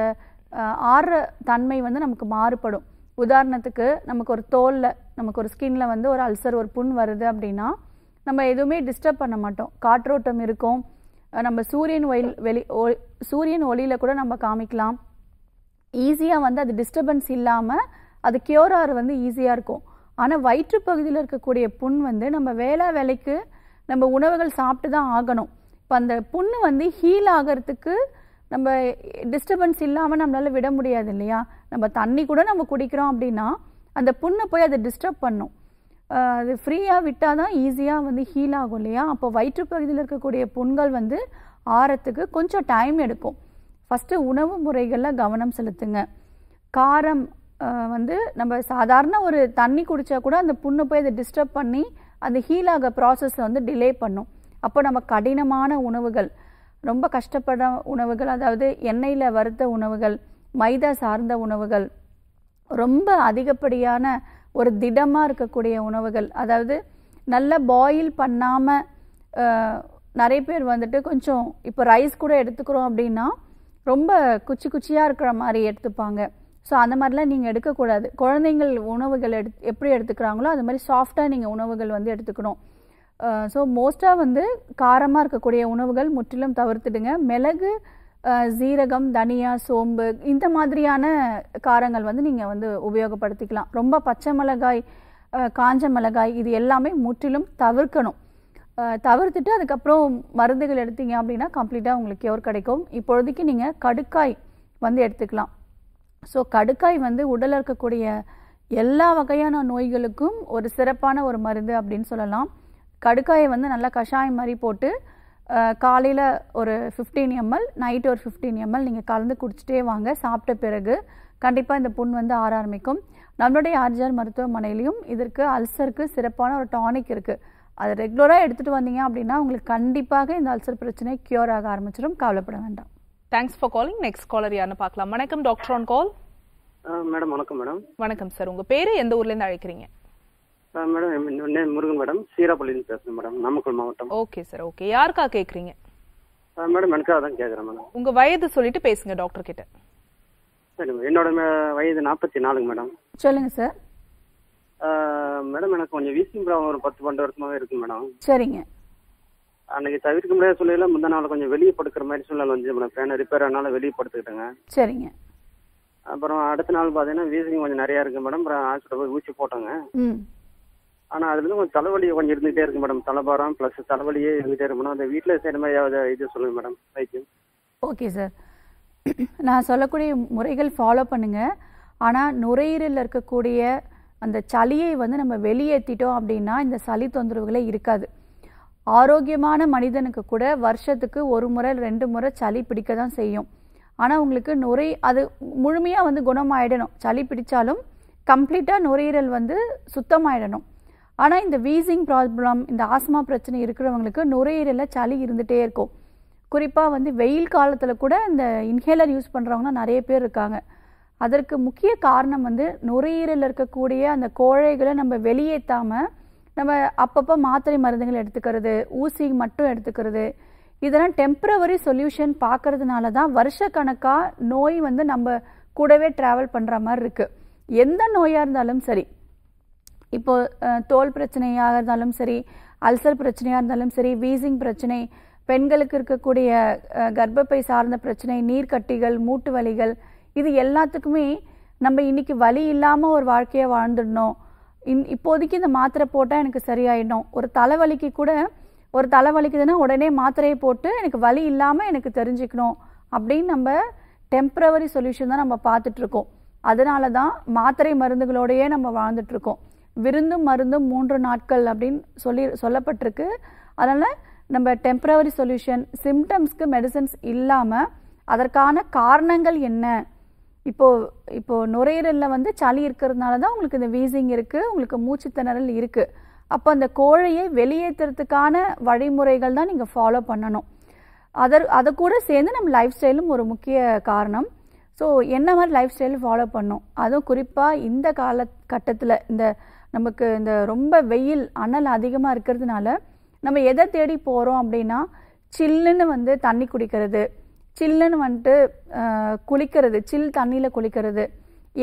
ஆற தன்மை வந்து நமக்கு மாறுபடும் உதாரணத்துக்கு நமக்கு ஒரு தோலில் நமக்கு ஒரு ஸ்கின்ல வந்து ஒரு அல்சர் ஒரு புண் வருது அப்படின்னா நம்ம எதுவுமே டிஸ்டர்ப் பண்ண மாட்டோம் காற்றோட்டம் இருக்கும் நம்ம சூரியன் ஒயில் வெளி சூரியன் ஒளியில் கூட நம்ம காமிக்கலாம் ஈஸியாக வந்து அது டிஸ்டர்பன்ஸ் இல்லாமல் அது கியூர் ஆகிற வந்து ஈஸியாக இருக்கும் ஆனால் வயிற்று பகுதியில் இருக்கக்கூடிய புண் வந்து நம்ம வேலை வேலைக்கு நம்ம உணவுகள் சாப்பிட்டு தான் ஆகணும் இப்போ அந்த புண்ணு வந்து ஹீல் ஆகிறதுக்கு நம்ம டிஸ்டர்பன்ஸ் இல்லாமல் நம்மளால் விட முடியாது இல்லையா நம்ம தண்ணி கூட நம்ம குடிக்கிறோம் அப்படின்னா அந்த புண்ணை போய் அதை டிஸ்டர்ப் பண்ணும் அது ஃப்ரீயாக விட்டால் தான் ஈஸியாக வந்து ஹீல் ஆகும் இல்லையா அப்போ வயிற்று பகுதியில் இருக்கக்கூடிய புண்கள் வந்து ஆறத்துக்கு கொஞ்சம் டைம் எடுக்கும் ஃபஸ்ட்டு உணவு முறைகளில் கவனம் செலுத்துங்க காரம் வந்து நம்ம சாதாரண ஒரு தண்ணி குடித்தா கூட அந்த புண்ணு போய் அதை டிஸ்டர்ப் பண்ணி அந்த ஹீல் ஆக ப்ராசஸில் வந்து டிலே பண்ணும் அப்போ நம்ம கடினமான உணவுகள் ரொம்ப கஷ்டப்படுற உணவுகள் அதாவது எண்ணெயில் வறுத்த உணவுகள் மைதா சார்ந்த உணவுகள் ரொம்ப அதிகப்படியான ஒரு திடமாக இருக்கக்கூடிய உணவுகள் அதாவது நல்லா பாயில் பண்ணாமல் நிறைய பேர் வந்துட்டு கொஞ்சம் இப்போ ரைஸ் கூட எடுத்துக்கிறோம் அப்படின்னா ரொம்ப குச்சி குச்சியாக இருக்கிற மாதிரி எடுத்துப்பாங்க ஸோ அந்த மாதிரிலாம் நீங்கள் எடுக்கக்கூடாது குழந்தைங்கள் உணவுகள் எடு எப்படி எடுத்துக்கிறாங்களோ அது மாதிரி சாஃப்டாக நீங்கள் உணவுகள் வந்து எடுத்துக்கணும் ஸோ மோஸ்ட்டாக வந்து காரமாக இருக்கக்கூடிய உணவுகள் முற்றிலும் தவிர்த்துடுங்க மிளகு ஜீரகம் தனியா சோம்பு இந்த மாதிரியான காரங்கள் வந்து நீங்கள் வந்து உபயோகப்படுத்திக்கலாம் ரொம்ப பச்சை மிளகாய் காஞ்ச மிளகாய் இது எல்லாமே முற்றிலும் தவிர்க்கணும் தவிர்த்துட்டு அதுக்கப்புறம் மருந்துகள் எடுத்தீங்க அப்படின்னா கம்ப்ளீட்டாக உங்களுக்கு கியோர் கிடைக்கும் இப்பொழுதைக்கு நீங்கள் கடுக்காய் வந்து எடுத்துக்கலாம் ஸோ கடுக்காய் வந்து உடலில் இருக்கக்கூடிய எல்லா வகையான நோய்களுக்கும் ஒரு சிறப்பான ஒரு மருந்து அப்படின்னு சொல்லலாம் கடுக்காயை வந்து நல்லா கஷாயம் மாதிரி போட்டு காலையில் ஒரு ஃபிஃப்டீன் எம்எல் நைட்டு ஒரு ஃபிஃப்டீன் எம்எல் நீங்கள் கலந்து குடிச்சிட்டே வாங்க சாப்பிட்ட பிறகு கண்டிப்பாக இந்த புண் வந்து ஆற ஆரம்பிக்கும் நம்மளுடைய ஆர்ஜிஆர் மருத்துவமனையிலையும் இதற்கு அல்சருக்கு சிறப்பான ஒரு டானிக் இருக்குது அதை ரெகுலராக எடுத்துகிட்டு வந்தீங்க அப்படின்னா உங்களுக்கு கண்டிப்பாக இந்த அல்சர் பிரச்சனை கியூர் ஆக ஆரம்பிச்சிடும் கவலைப்பட வேண்டாம் thanks for calling next caller யாருன்னு பார்க்கலாம் வணக்கம் டாக்டர் ஆன் கால் மேடம் வணக்கம் மேடம் வணக்கம் சார் உங்கள் பேர் எந்த ஊர்லேருந்து அழைக்கிறீங்க மேடம் நேம் முருகன் மேடம் சீராப்பள்ளியில பேசுறேன் மேடம் நாமக்கல் மாவட்டம் ஓகே சார் ஓகே யாருக்கா கேக்குறீங்க மேடம் எனக்கு அதான் கேக்குறேன் மேடம் உங்க வயது சொல்லிட்டு பேசுங்க டாக்டர் கிட்ட என்னோட வயது நாற்பத்தி நாலுங்க மேடம் சொல்லுங்க சார் மேடம் எனக்கு கொஞ்சம் வீசிங் ப்ராப்ளம் ஒரு பத்து பன்னெண்டு வருஷமாவே இருக்கு மேடம் சரிங்க அன்னைக்கு தவிர்க்க முடியாத சூழ்நிலை முந்தா நாள் கொஞ்சம் வெளியே படுக்கிற மாதிரி சூழ்நிலை வந்து மேடம் ஃபேன் ரிப்பேர் ஆனாலும் வெளியே படுத்துக்கிட்டேங்க சரிங்க அப்புறம் அடுத்த நாள் பார்த்தீங்கன்னா வீசிங் கொஞ்சம் நிறையா இருக்கு மேடம் அப்புறம் ஹாஸ்பிட்டல் போய் ஊசி போட்டோங்க ஆனா அதுல இருந்து கொஞ்சம் தலைவலி கொஞ்சம் இருந்துகிட்டே இருக்கு மேடம் தலைபாரம் பிளஸ் தலைவலியே இருந்துகிட்டே இருக்கு மேடம் அந்த வீட்டுல சேர்ந்த மாதிரி இது சொல்லுங்க மேடம் வைத்தியம் ஓகே சார் நான் சொல்லக்கூடிய முறைகள் ஃபாலோ பண்ணுங்க ஆனால் நுரையீரலில் இருக்கக்கூடிய அந்த சளியை வந்து நம்ம வெளியேற்றிட்டோம் அப்படின்னா இந்த சளி தொந்தரவுகளே இருக்காது ஆரோக்கியமான மனிதனுக்கு கூட வருஷத்துக்கு ஒரு முறை ரெண்டு முறை சளி பிடிக்க தான் செய்யும் ஆனால் உங்களுக்கு நுரை அது முழுமையாக வந்து குணமாயிடணும் சளி பிடித்தாலும் கம்ப்ளீட்டாக நுரையீரல் வந்து சுத்தமாயிடணும் ஆனால் இந்த வீசிங் ப்ராப்ளம் இந்த ஆஸ்மா பிரச்சனை இருக்கிறவங்களுக்கு நுரையீரலில் சளி இருந்துகிட்டே இருக்கும் குறிப்பாக வந்து வெயில் காலத்தில் கூட இந்த இன்ஹேலர் யூஸ் பண்ணுறவங்கனா நிறைய பேர் இருக்காங்க அதற்கு முக்கிய காரணம் வந்து நுரையீரலில் இருக்கக்கூடிய அந்த கோழைகளை நம்ம வெளியேற்றாமல் நம்ம அப்பப்போ மாத்திரை மருந்துகள் எடுத்துக்கிறது ஊசி மட்டும் எடுத்துக்கிறது இதெல்லாம் டெம்ப்ரவரி சொல்யூஷன் பார்க்கறதுனால தான் வருஷ கணக்காக நோய் வந்து நம்ம கூடவே ட்ராவல் பண்ணுற மாதிரி இருக்குது எந்த நோயாக இருந்தாலும் சரி இப்போது தோல் பிரச்சனையாக இருந்தாலும் சரி அல்சர் பிரச்சனையாக இருந்தாலும் சரி வீசிங் பிரச்சனை பெண்களுக்கு இருக்கக்கூடிய கர்ப்பப்பை சார்ந்த பிரச்சனை நீர்க்கட்டிகள் மூட்டு வலிகள் இது எல்லாத்துக்குமே நம்ம இன்றைக்கி வலி இல்லாமல் ஒரு வாழ்க்கையை வாழ்ந்துடணும் இன் இப்போதைக்கு இந்த மாத்திரை போட்டால் எனக்கு சரியாயிடும் ஒரு தலைவலிக்கு கூட ஒரு தலைவலிக்குதுன்னா உடனே மாத்திரையை போட்டு எனக்கு வலி இல்லாமல் எனக்கு தெரிஞ்சுக்கணும் அப்படின்னு நம்ம டெம்ப்ரவரி சொல்யூஷன் தான் நம்ம பார்த்துட்ருக்கோம் அதனால தான் மாத்திரை மருந்துகளோடையே நம்ம வாழ்ந்துட்டுருக்கோம் விருந்தும் மருந்தும் மூன்று நாட்கள் அப்படின்னு சொல்லி சொல்லப்பட்டிருக்கு அதனால் நம்ம டெம்பரவரி சொல்யூஷன் சிம்டம்ஸ்க்கு மெடிசன்ஸ் இல்லாமல் அதற்கான காரணங்கள் என்ன இப்போது இப்போது நுரையீரலில் வந்து சளி இருக்கிறதுனால தான் உங்களுக்கு இந்த வீசிங் இருக்குது உங்களுக்கு மூச்சு திணறல் இருக்குது அப்போ அந்த கோழையை வெளியேற்றுறதுக்கான வழிமுறைகள் தான் நீங்கள் ஃபாலோ பண்ணணும் அதர் அதை கூட சேர்ந்து நம்ம லைஃப் ஸ்டைலும் ஒரு முக்கிய காரணம் ஸோ என்ன மாதிரி லைஃப் ஸ்டைல் ஃபாலோ பண்ணும் அதுவும் குறிப்பாக இந்த கால கட்டத்தில் இந்த நமக்கு இந்த ரொம்ப வெயில் அனல் அதிகமாக இருக்கிறதுனால நம்ம எதை தேடி போகிறோம் அப்படின்னா சில்லுன்னு வந்து தண்ணி குடிக்கிறது சில்லுன்னு வந்துட்டு குளிக்கிறது சில் தண்ணியில் குளிக்கிறது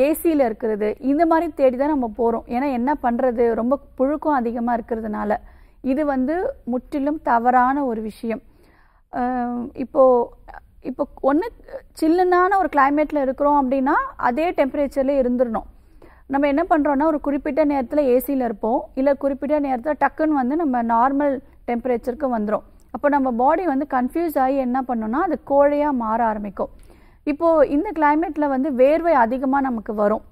ஏசியில் இருக்கிறது இந்த மாதிரி தேடி தான் நம்ம போகிறோம் ஏன்னா என்ன பண்ணுறது ரொம்ப புழுக்கம் அதிகமாக இருக்கிறதுனால இது வந்து முற்றிலும் தவறான ஒரு விஷயம் இப்போது இப்போ ஒன்று சில்லுனான ஒரு கிளைமேட்டில் இருக்கிறோம் அப்படின்னா அதே டெம்பரேச்சர்லேயே இருந்துடணும் நம்ம என்ன பண்ணுறோன்னா ஒரு குறிப்பிட்ட நேரத்தில் ஏசியில் இருப்போம் இல்லை குறிப்பிட்ட நேரத்தில் டக்குன்னு வந்து நம்ம நார்மல் டெம்பரேச்சருக்கு வந்துடும் அப்போ நம்ம பாடி வந்து கன்ஃபியூஸ் ஆகி என்ன பண்ணோன்னா அது கோழையாக மாற ஆரம்பிக்கும் இப்போது இந்த கிளைமேட்டில் வந்து வேர்வை அதிகமாக நமக்கு வரும்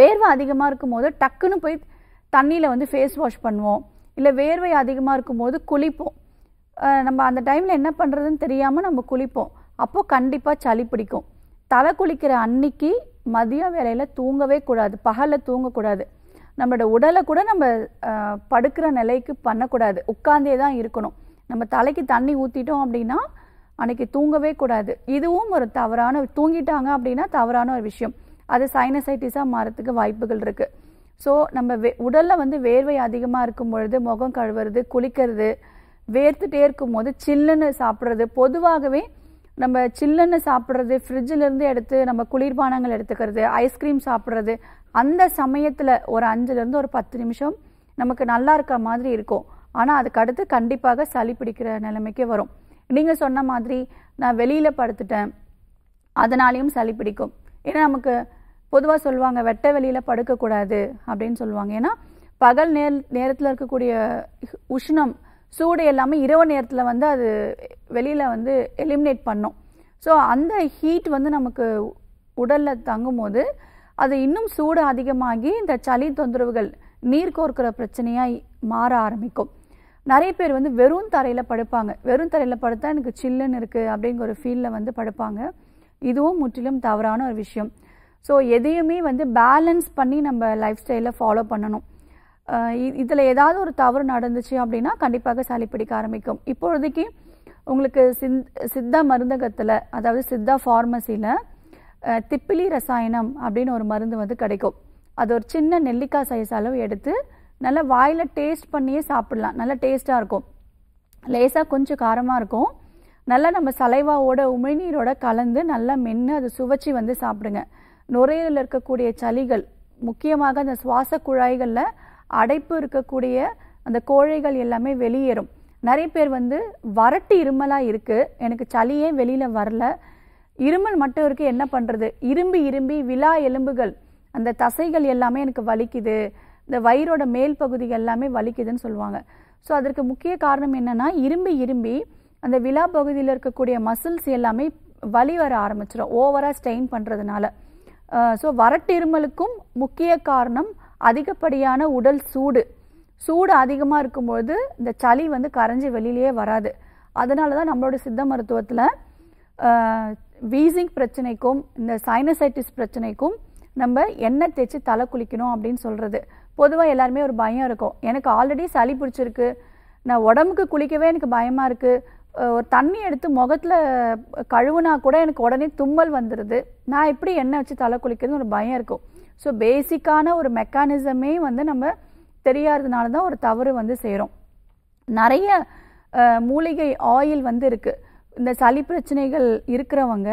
வேர்வை அதிகமாக இருக்கும்போது டக்குன்னு போய் தண்ணியில் வந்து ஃபேஸ் வாஷ் பண்ணுவோம் இல்லை வேர்வை அதிகமாக இருக்கும்போது குளிப்போம் நம்ம அந்த டைமில் என்ன பண்ணுறதுன்னு தெரியாமல் நம்ம குளிப்போம் அப்போது கண்டிப்பாக சளி பிடிக்கும் தலை குளிக்கிற அன்னைக்கு மதியம் வேலையில் தூங்கவே கூடாது பகலில் தூங்கக்கூடாது நம்மளோட உடலை கூட நம்ம படுக்கிற நிலைக்கு பண்ணக்கூடாது உட்காந்தே தான் இருக்கணும் நம்ம தலைக்கு தண்ணி ஊற்றிட்டோம் அப்படின்னா அன்றைக்கி தூங்கவே கூடாது இதுவும் ஒரு தவறான தூங்கிட்டாங்க அப்படின்னா தவறான ஒரு விஷயம் அது சைனசைட்டிஸாக மாறத்துக்கு வாய்ப்புகள் இருக்குது ஸோ நம்ம வே உடலில் வந்து வேர்வை அதிகமாக இருக்கும் பொழுது முகம் கழுவுறது குளிக்கிறது வேர்த்துட்டே இருக்கும் போது சில்லுன்னு சாப்பிட்றது பொதுவாகவே நம்ம சில்லுன்னு சாப்பிட்றது ஃப்ரிட்ஜிலேருந்து எடுத்து நம்ம குளிர்பானங்கள் எடுத்துக்கிறது ஐஸ்கிரீம் சாப்பிட்றது அந்த சமயத்தில் ஒரு அஞ்சுலேருந்து ஒரு பத்து நிமிஷம் நமக்கு நல்லா இருக்கிற மாதிரி இருக்கும் ஆனால் அதுக்கு அடுத்து கண்டிப்பாக சளி பிடிக்கிற நிலைமைக்கு வரும் நீங்கள் சொன்ன மாதிரி நான் வெளியில் படுத்துட்டேன் அதனாலேயும் சளி பிடிக்கும் ஏன்னா நமக்கு பொதுவாக சொல்லுவாங்க வெட்ட வெளியில் படுக்கக்கூடாது அப்படின்னு சொல்லுவாங்க ஏன்னா பகல் நேர் நேரத்தில் இருக்கக்கூடிய உஷ்ணம் சூடு எல்லாமே இரவு நேரத்தில் வந்து அது வெளியில் வந்து எலிமினேட் பண்ணோம் ஸோ அந்த ஹீட் வந்து நமக்கு உடலில் தங்கும் அது இன்னும் சூடு அதிகமாகி இந்த சளி தொந்தரவுகள் நீர் கோர்க்கிற பிரச்சனையாக மாற ஆரம்பிக்கும் நிறைய பேர் வந்து வெறும் தரையில் படுப்பாங்க வெறும் தரையில் படுத்தா எனக்கு சில்லுன்னு இருக்குது அப்படிங்கிற ஒரு ஃபீலில் வந்து படுப்பாங்க இதுவும் முற்றிலும் தவறான ஒரு விஷயம் ஸோ எதையுமே வந்து பேலன்ஸ் பண்ணி நம்ம லைஃப் ஸ்டைலில் ஃபாலோ பண்ணணும் இதில் ஏதாவது ஒரு தவறு நடந்துச்சு அப்படின்னா கண்டிப்பாக சளி பிடிக்க ஆரம்பிக்கும் இப்பொழுதைக்கு உங்களுக்கு சித்தா மருந்தகத்தில் அதாவது சித்தா ஃபார்மசியில் திப்பிலி ரசாயனம் அப்படின்னு ஒரு மருந்து வந்து கிடைக்கும் அது ஒரு சின்ன நெல்லிக்காய் சைஸ் அளவு எடுத்து நல்லா வாயில் டேஸ்ட் பண்ணியே சாப்பிடலாம் நல்லா டேஸ்ட்டாக இருக்கும் லேசாக கொஞ்சம் காரமாக இருக்கும் நல்லா நம்ம சலைவாவோட உமிழ்நீரோட கலந்து நல்லா மென்று அதை சுவைச்சி வந்து சாப்பிடுங்க நுரையீரலில் இருக்கக்கூடிய சளிகள் முக்கியமாக அந்த சுவாச குழாய்களில் அடைப்பு இருக்கக்கூடிய அந்த கோழைகள் எல்லாமே வெளியேறும் நிறைய பேர் வந்து வறட்டு இருமலாக இருக்குது எனக்கு சளியே வெளியில் வரல இருமல் மட்டும் இருக்குது என்ன பண்ணுறது இரும்பி இரும்பி விழா எலும்புகள் அந்த தசைகள் எல்லாமே எனக்கு வலிக்குது இந்த வயிறோட மேல் பகுதி எல்லாமே வலிக்குதுன்னு சொல்லுவாங்க ஸோ அதற்கு முக்கிய காரணம் என்னென்னா இரும்பி இரும்பி அந்த விழா பகுதியில் இருக்கக்கூடிய மசில்ஸ் எல்லாமே வலி வர ஆரம்பிச்சிடும் ஓவராக ஸ்டெயின் பண்ணுறதுனால ஸோ வறட்டு இருமலுக்கும் முக்கிய காரணம் அதிகப்படியான உடல் சூடு சூடு அதிகமாக இருக்கும்பொழுது இந்த சளி வந்து கரைஞ்சி வெளியிலேயே வராது அதனால தான் நம்மளோட சித்த மருத்துவத்தில் வீசிங் பிரச்சனைக்கும் இந்த சைனசைட்டிஸ் பிரச்சனைக்கும் நம்ம எண்ணெய் தேய்ச்சி தலை குளிக்கணும் அப்படின்னு சொல்கிறது பொதுவாக எல்லாருமே ஒரு பயம் இருக்கும் எனக்கு ஆல்ரெடி சளி பிடிச்சிருக்கு நான் உடம்புக்கு குளிக்கவே எனக்கு பயமாக இருக்குது ஒரு தண்ணி எடுத்து முகத்தில் கழுவுனா கூட எனக்கு உடனே தும்மல் வந்துடுது நான் எப்படி எண்ணெய் வச்சு தலை குளிக்கிறதுன்னு ஒரு பயம் இருக்கும் ஸோ பேசிக்கான ஒரு மெக்கானிசமே வந்து நம்ம தெரியாததுனால தான் ஒரு தவறு வந்து செய்கிறோம் நிறைய மூலிகை ஆயில் வந்து இருக்குது இந்த சளி பிரச்சனைகள் இருக்கிறவங்க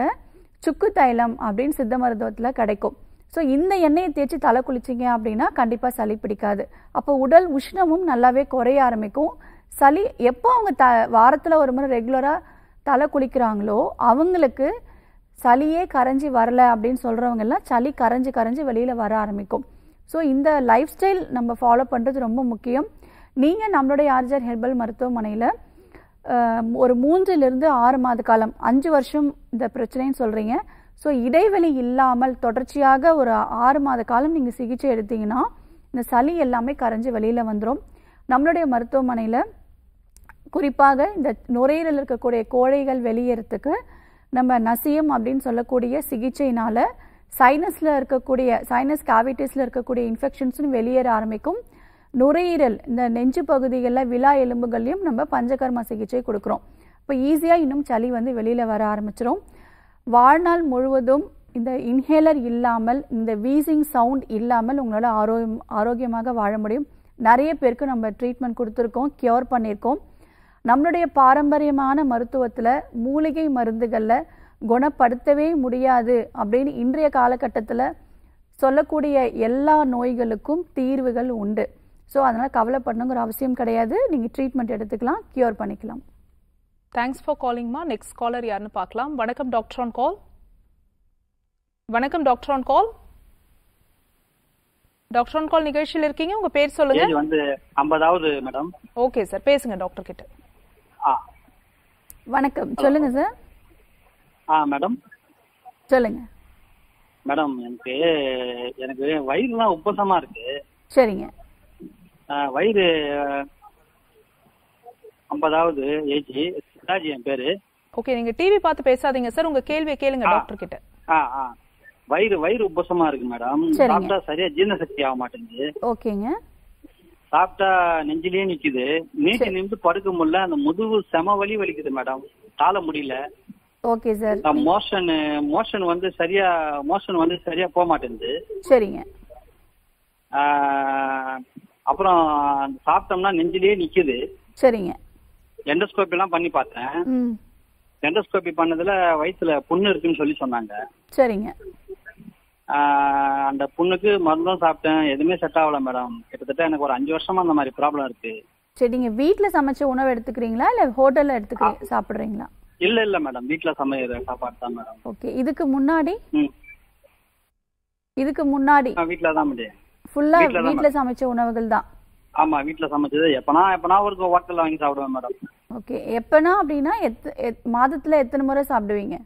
சுக்கு தைலம் அப்படின்னு சித்த மருத்துவத்தில் கிடைக்கும் ஸோ இந்த எண்ணெயை தேய்ச்சி தலை குளிச்சிங்க அப்படின்னா கண்டிப்பாக சளி பிடிக்காது அப்போ உடல் உஷ்ணமும் நல்லாவே குறைய ஆரம்பிக்கும் சளி எப்போ அவங்க த வாரத்தில் ஒரு முறை ரெகுலராக தலை குளிக்கிறாங்களோ அவங்களுக்கு சளியே கரைஞ்சி வரல அப்படின்னு சொல்கிறவங்க எல்லாம் சளி கரைஞ்சி கரைஞ்சி வெளியில் வர ஆரம்பிக்கும் ஸோ இந்த லைஃப் ஸ்டைல் நம்ம ஃபாலோ பண்ணுறது ரொம்ப முக்கியம் நீங்கள் நம்மளுடைய ஆர்ஜர் ஹெர்பல் மருத்துவமனையில் ஒரு மூன்றிலிருந்து ஆறு மாத காலம் அஞ்சு வருஷம் இந்த பிரச்சனைன்னு சொல்கிறீங்க ஸோ இடைவெளி இல்லாமல் தொடர்ச்சியாக ஒரு ஆறு மாத காலம் நீங்கள் சிகிச்சை எடுத்தீங்கன்னா இந்த சளி எல்லாமே கரைஞ்சி வெளியில் வந்துடும் நம்மளுடைய மருத்துவமனையில் குறிப்பாக இந்த நுரையீரல் இருக்கக்கூடிய கோழைகள் வெளியேறத்துக்கு நம்ம நசியம் அப்படின்னு சொல்லக்கூடிய சிகிச்சையினால் சைனஸில் இருக்கக்கூடிய சைனஸ் கேவிட்டிஸில் இருக்கக்கூடிய இன்ஃபெக்ஷன்ஸும் வெளியேற ஆரம்பிக்கும் நுரையீரல் இந்த நெஞ்சு பகுதிகளில் விழா எலும்புகள்லையும் நம்ம பஞ்சகர்ம சிகிச்சை கொடுக்குறோம் இப்போ ஈஸியாக இன்னும் சளி வந்து வெளியில் வர ஆரம்பிச்சிடும் வாழ்நாள் முழுவதும் இந்த இன்ஹேலர் இல்லாமல் இந்த வீசிங் சவுண்ட் இல்லாமல் உங்களால் ஆரோக்கியம் ஆரோக்கியமாக வாழ முடியும் நிறைய பேருக்கு நம்ம ட்ரீட்மெண்ட் கொடுத்துருக்கோம் க்யூர் பண்ணியிருக்கோம் நம்மளுடைய பாரம்பரியமான மருத்துவத்தில் மூலிகை மருந்துகளில் குணப்படுத்தவே முடியாது அப்படின்னு இன்றைய காலகட்டத்தில் சொல்லக்கூடிய எல்லா நோய்களுக்கும் தீர்வுகள் உண்டு ஸோ அதனால் கவலைப்படணுங்கிற அவசியம் கிடையாது நீங்கள் ட்ரீட்மெண்ட் எடுத்துக்கலாம் க்யூர் பண்ணிக்கலாம் தேங்க்ஸ் ஃபார் காலிங்மா நெக்ஸ்ட் காலர் யாருன்னு பார்க்கலாம் வணக்கம் டாக்டர் ஆன் கால் வணக்கம் doctor on call doctor on call நிகழ்ச்சியில் இருக்கீங்க உங்க பேர் சொல்லுங்க வந்து ஐம்பதாவது மேடம் ஓகே சார் பேசுங்க டாக்டர் கிட்ட வணக்கம் சொல்லுங்க சார் ஆ மேடம் சொல்லுங்க மேடம் எனக்கு எனக்கு வயிறுலாம் உப்பசமா இருக்கு சரிங்க வயிறு ஐம்பதாவது ஏஜி சிதாஜி என் பேரு ஓகே நீங்க டிவி பார்த்து பேசாதீங்க சார் உங்க கேள்வியை கேளுங்க டாக்டர் கிட்ட ஆ ஆ வயிறு வயிறு உப்பசமா இருக்கு மேடம் சாப்பிட்டா சரியா ஜீரண சக்தி ஆக மாட்டேங்குது ஓகேங்க சாப்பிட்டா நெஞ்சிலேயே நிக்குது நீச்சு நின்று படுக்க முடியல அந்த முதுகு செம வலி வலிக்குது மேடம் தாழ முடியல ஓகே சார் மோஷன் மோஷன் வந்து சரியா மோஷன் வந்து சரியா போக மாட்டேங்குது சரிங்க அப்புறம் சாப்பிட்டோம்னா நெஞ்சிலேயே நிக்குது சரிங்க எண்டோஸ்கோபி எல்லாம் பண்ணி பார்த்தேன் எண்டோஸ்கோபி பண்ணதுல வயித்துல புண்ணு இருக்குன்னு சொல்லி சொன்னாங்க சரிங்க அந்த பொண்ணுக்கு மருந்தும் சாப்பிட்டேன் எதுவுமே செட் ஆகல மேடம் கிட்டத்தட்ட எனக்கு ஒரு அஞ்சு வருஷமா அந்த மாதிரி ப்ராப்ளம் இருக்கு சரி நீங்க வீட்ல சமைச்ச உணவு எடுத்துக்கிறீங்களா இல்ல ஹோட்டல்ல எடுத்துக்கிறீங்க சாப்பிடுறீங்களா இல்ல இல்ல மேடம் வீட்ல சமைக்கிற சாப்பாடு தான் மேடம் ஓகே இதுக்கு முன்னாடி இதுக்கு முன்னாடி வீட்ல தான் முடியும் ஃபுல்லா வீட்ல சமைச்ச உணவுகள் தான் ஆமா வீட்ல சமைச்சது எப்பனா எப்பனா ஒரு ஹோட்டல்ல வாங்கி சாப்பிடுவேன் மேடம் ஓகே எப்பனா அப்படின்னா மாதத்துல எத்தனை முறை சாப்பிடுவீங்க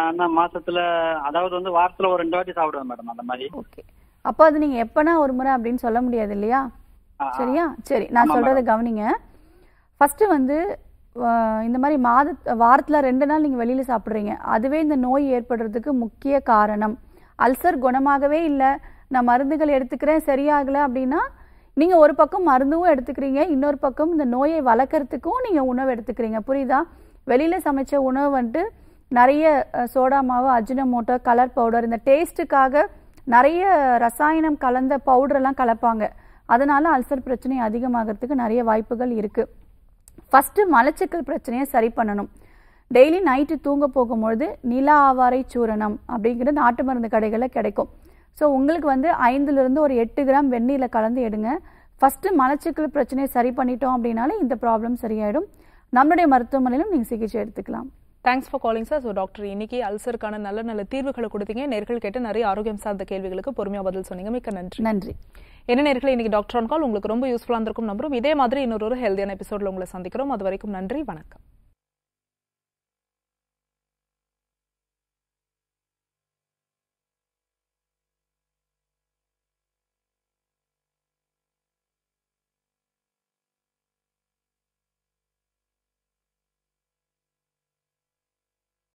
ஆனா மாசத்துல அதாவது வந்து வாரத்துல ஒரு ரெண்டு வாட்டி சாப்பிடுவேன் மேடம் அந்த மாதிரி ஓகே அப்ப அது நீங்க எப்பனா ஒரு முறை அப்படின்னு சொல்ல முடியாது இல்லையா சரியா சரி நான் சொல்றத கவனிங்க ஃபர்ஸ்ட் வந்து இந்த மாதிரி மாத வாரத்தில் ரெண்டு நாள் நீங்கள் வெளியில் சாப்பிட்றீங்க அதுவே இந்த நோய் ஏற்படுறதுக்கு முக்கிய காரணம் அல்சர் குணமாகவே இல்லை நான் மருந்துகள் எடுத்துக்கிறேன் சரியாகலை அப்படின்னா நீங்கள் ஒரு பக்கம் மருந்தும் எடுத்துக்கிறீங்க இன்னொரு பக்கம் இந்த நோயை வளர்க்குறதுக்கும் நீங்கள் உணவு எடுத்துக்கிறீங்க புரியுதா வெளியில் சமைச்ச உணவு வந்துட்டு நிறைய சோடா மாவு அஜினமோட்டோ கலர் பவுடர் இந்த டேஸ்ட்டுக்காக நிறைய ரசாயனம் கலந்த பவுடரெல்லாம் கலப்பாங்க அதனால் அல்சர் பிரச்சனை அதிகமாகிறதுக்கு நிறைய வாய்ப்புகள் இருக்குது ஃபஸ்ட்டு மலச்சிக்கல் பிரச்சனையை சரி பண்ணணும் டெய்லி நைட்டு தூங்க போகும்பொழுது நிலா ஆவாரை சூரணம் அப்படிங்கிறது நாட்டு மருந்து கடைகளில் கிடைக்கும் ஸோ உங்களுக்கு வந்து ஐந்துலேருந்து ஒரு எட்டு கிராம் வெந்நீரில் கலந்து எடுங்க ஃபஸ்ட்டு மலச்சிக்கல் பிரச்சனையை சரி பண்ணிட்டோம் அப்படின்னாலே இந்த ப்ராப்ளம் சரியாயிடும் நம்மளுடைய மருத்துவமனையிலும் நீங்கள் சிகிச்சை எடுத்துக்கலாம் thanks for calling sir so doctor இன்னைக்கு அல்சருக்கான நல்ல நல்ல தீர்வுகளை கொடுத்தீங்க நேர்கள் கேட்டு நிறைய ஆரோக்கியம் சார்ந்த கேள்விகளுக்கு பொறுமையாக பதில் சொன்னீங்க மிக்க நன்றி நன்றி என்ன நேர்களை இன்னைக்கு டாக்டர் ஆன் கால் உங்களுக்கு ரொம்ப யூஸ்ஃபுல்லாக இருந்திருக்கும் நம்புறோம் இதே மாதிரி இன்னொரு ஹெல்தியான எபிசோடில் உங்களை சந்திக்கிறோம் அது வரைக்கும் நன்றி வணக்கம்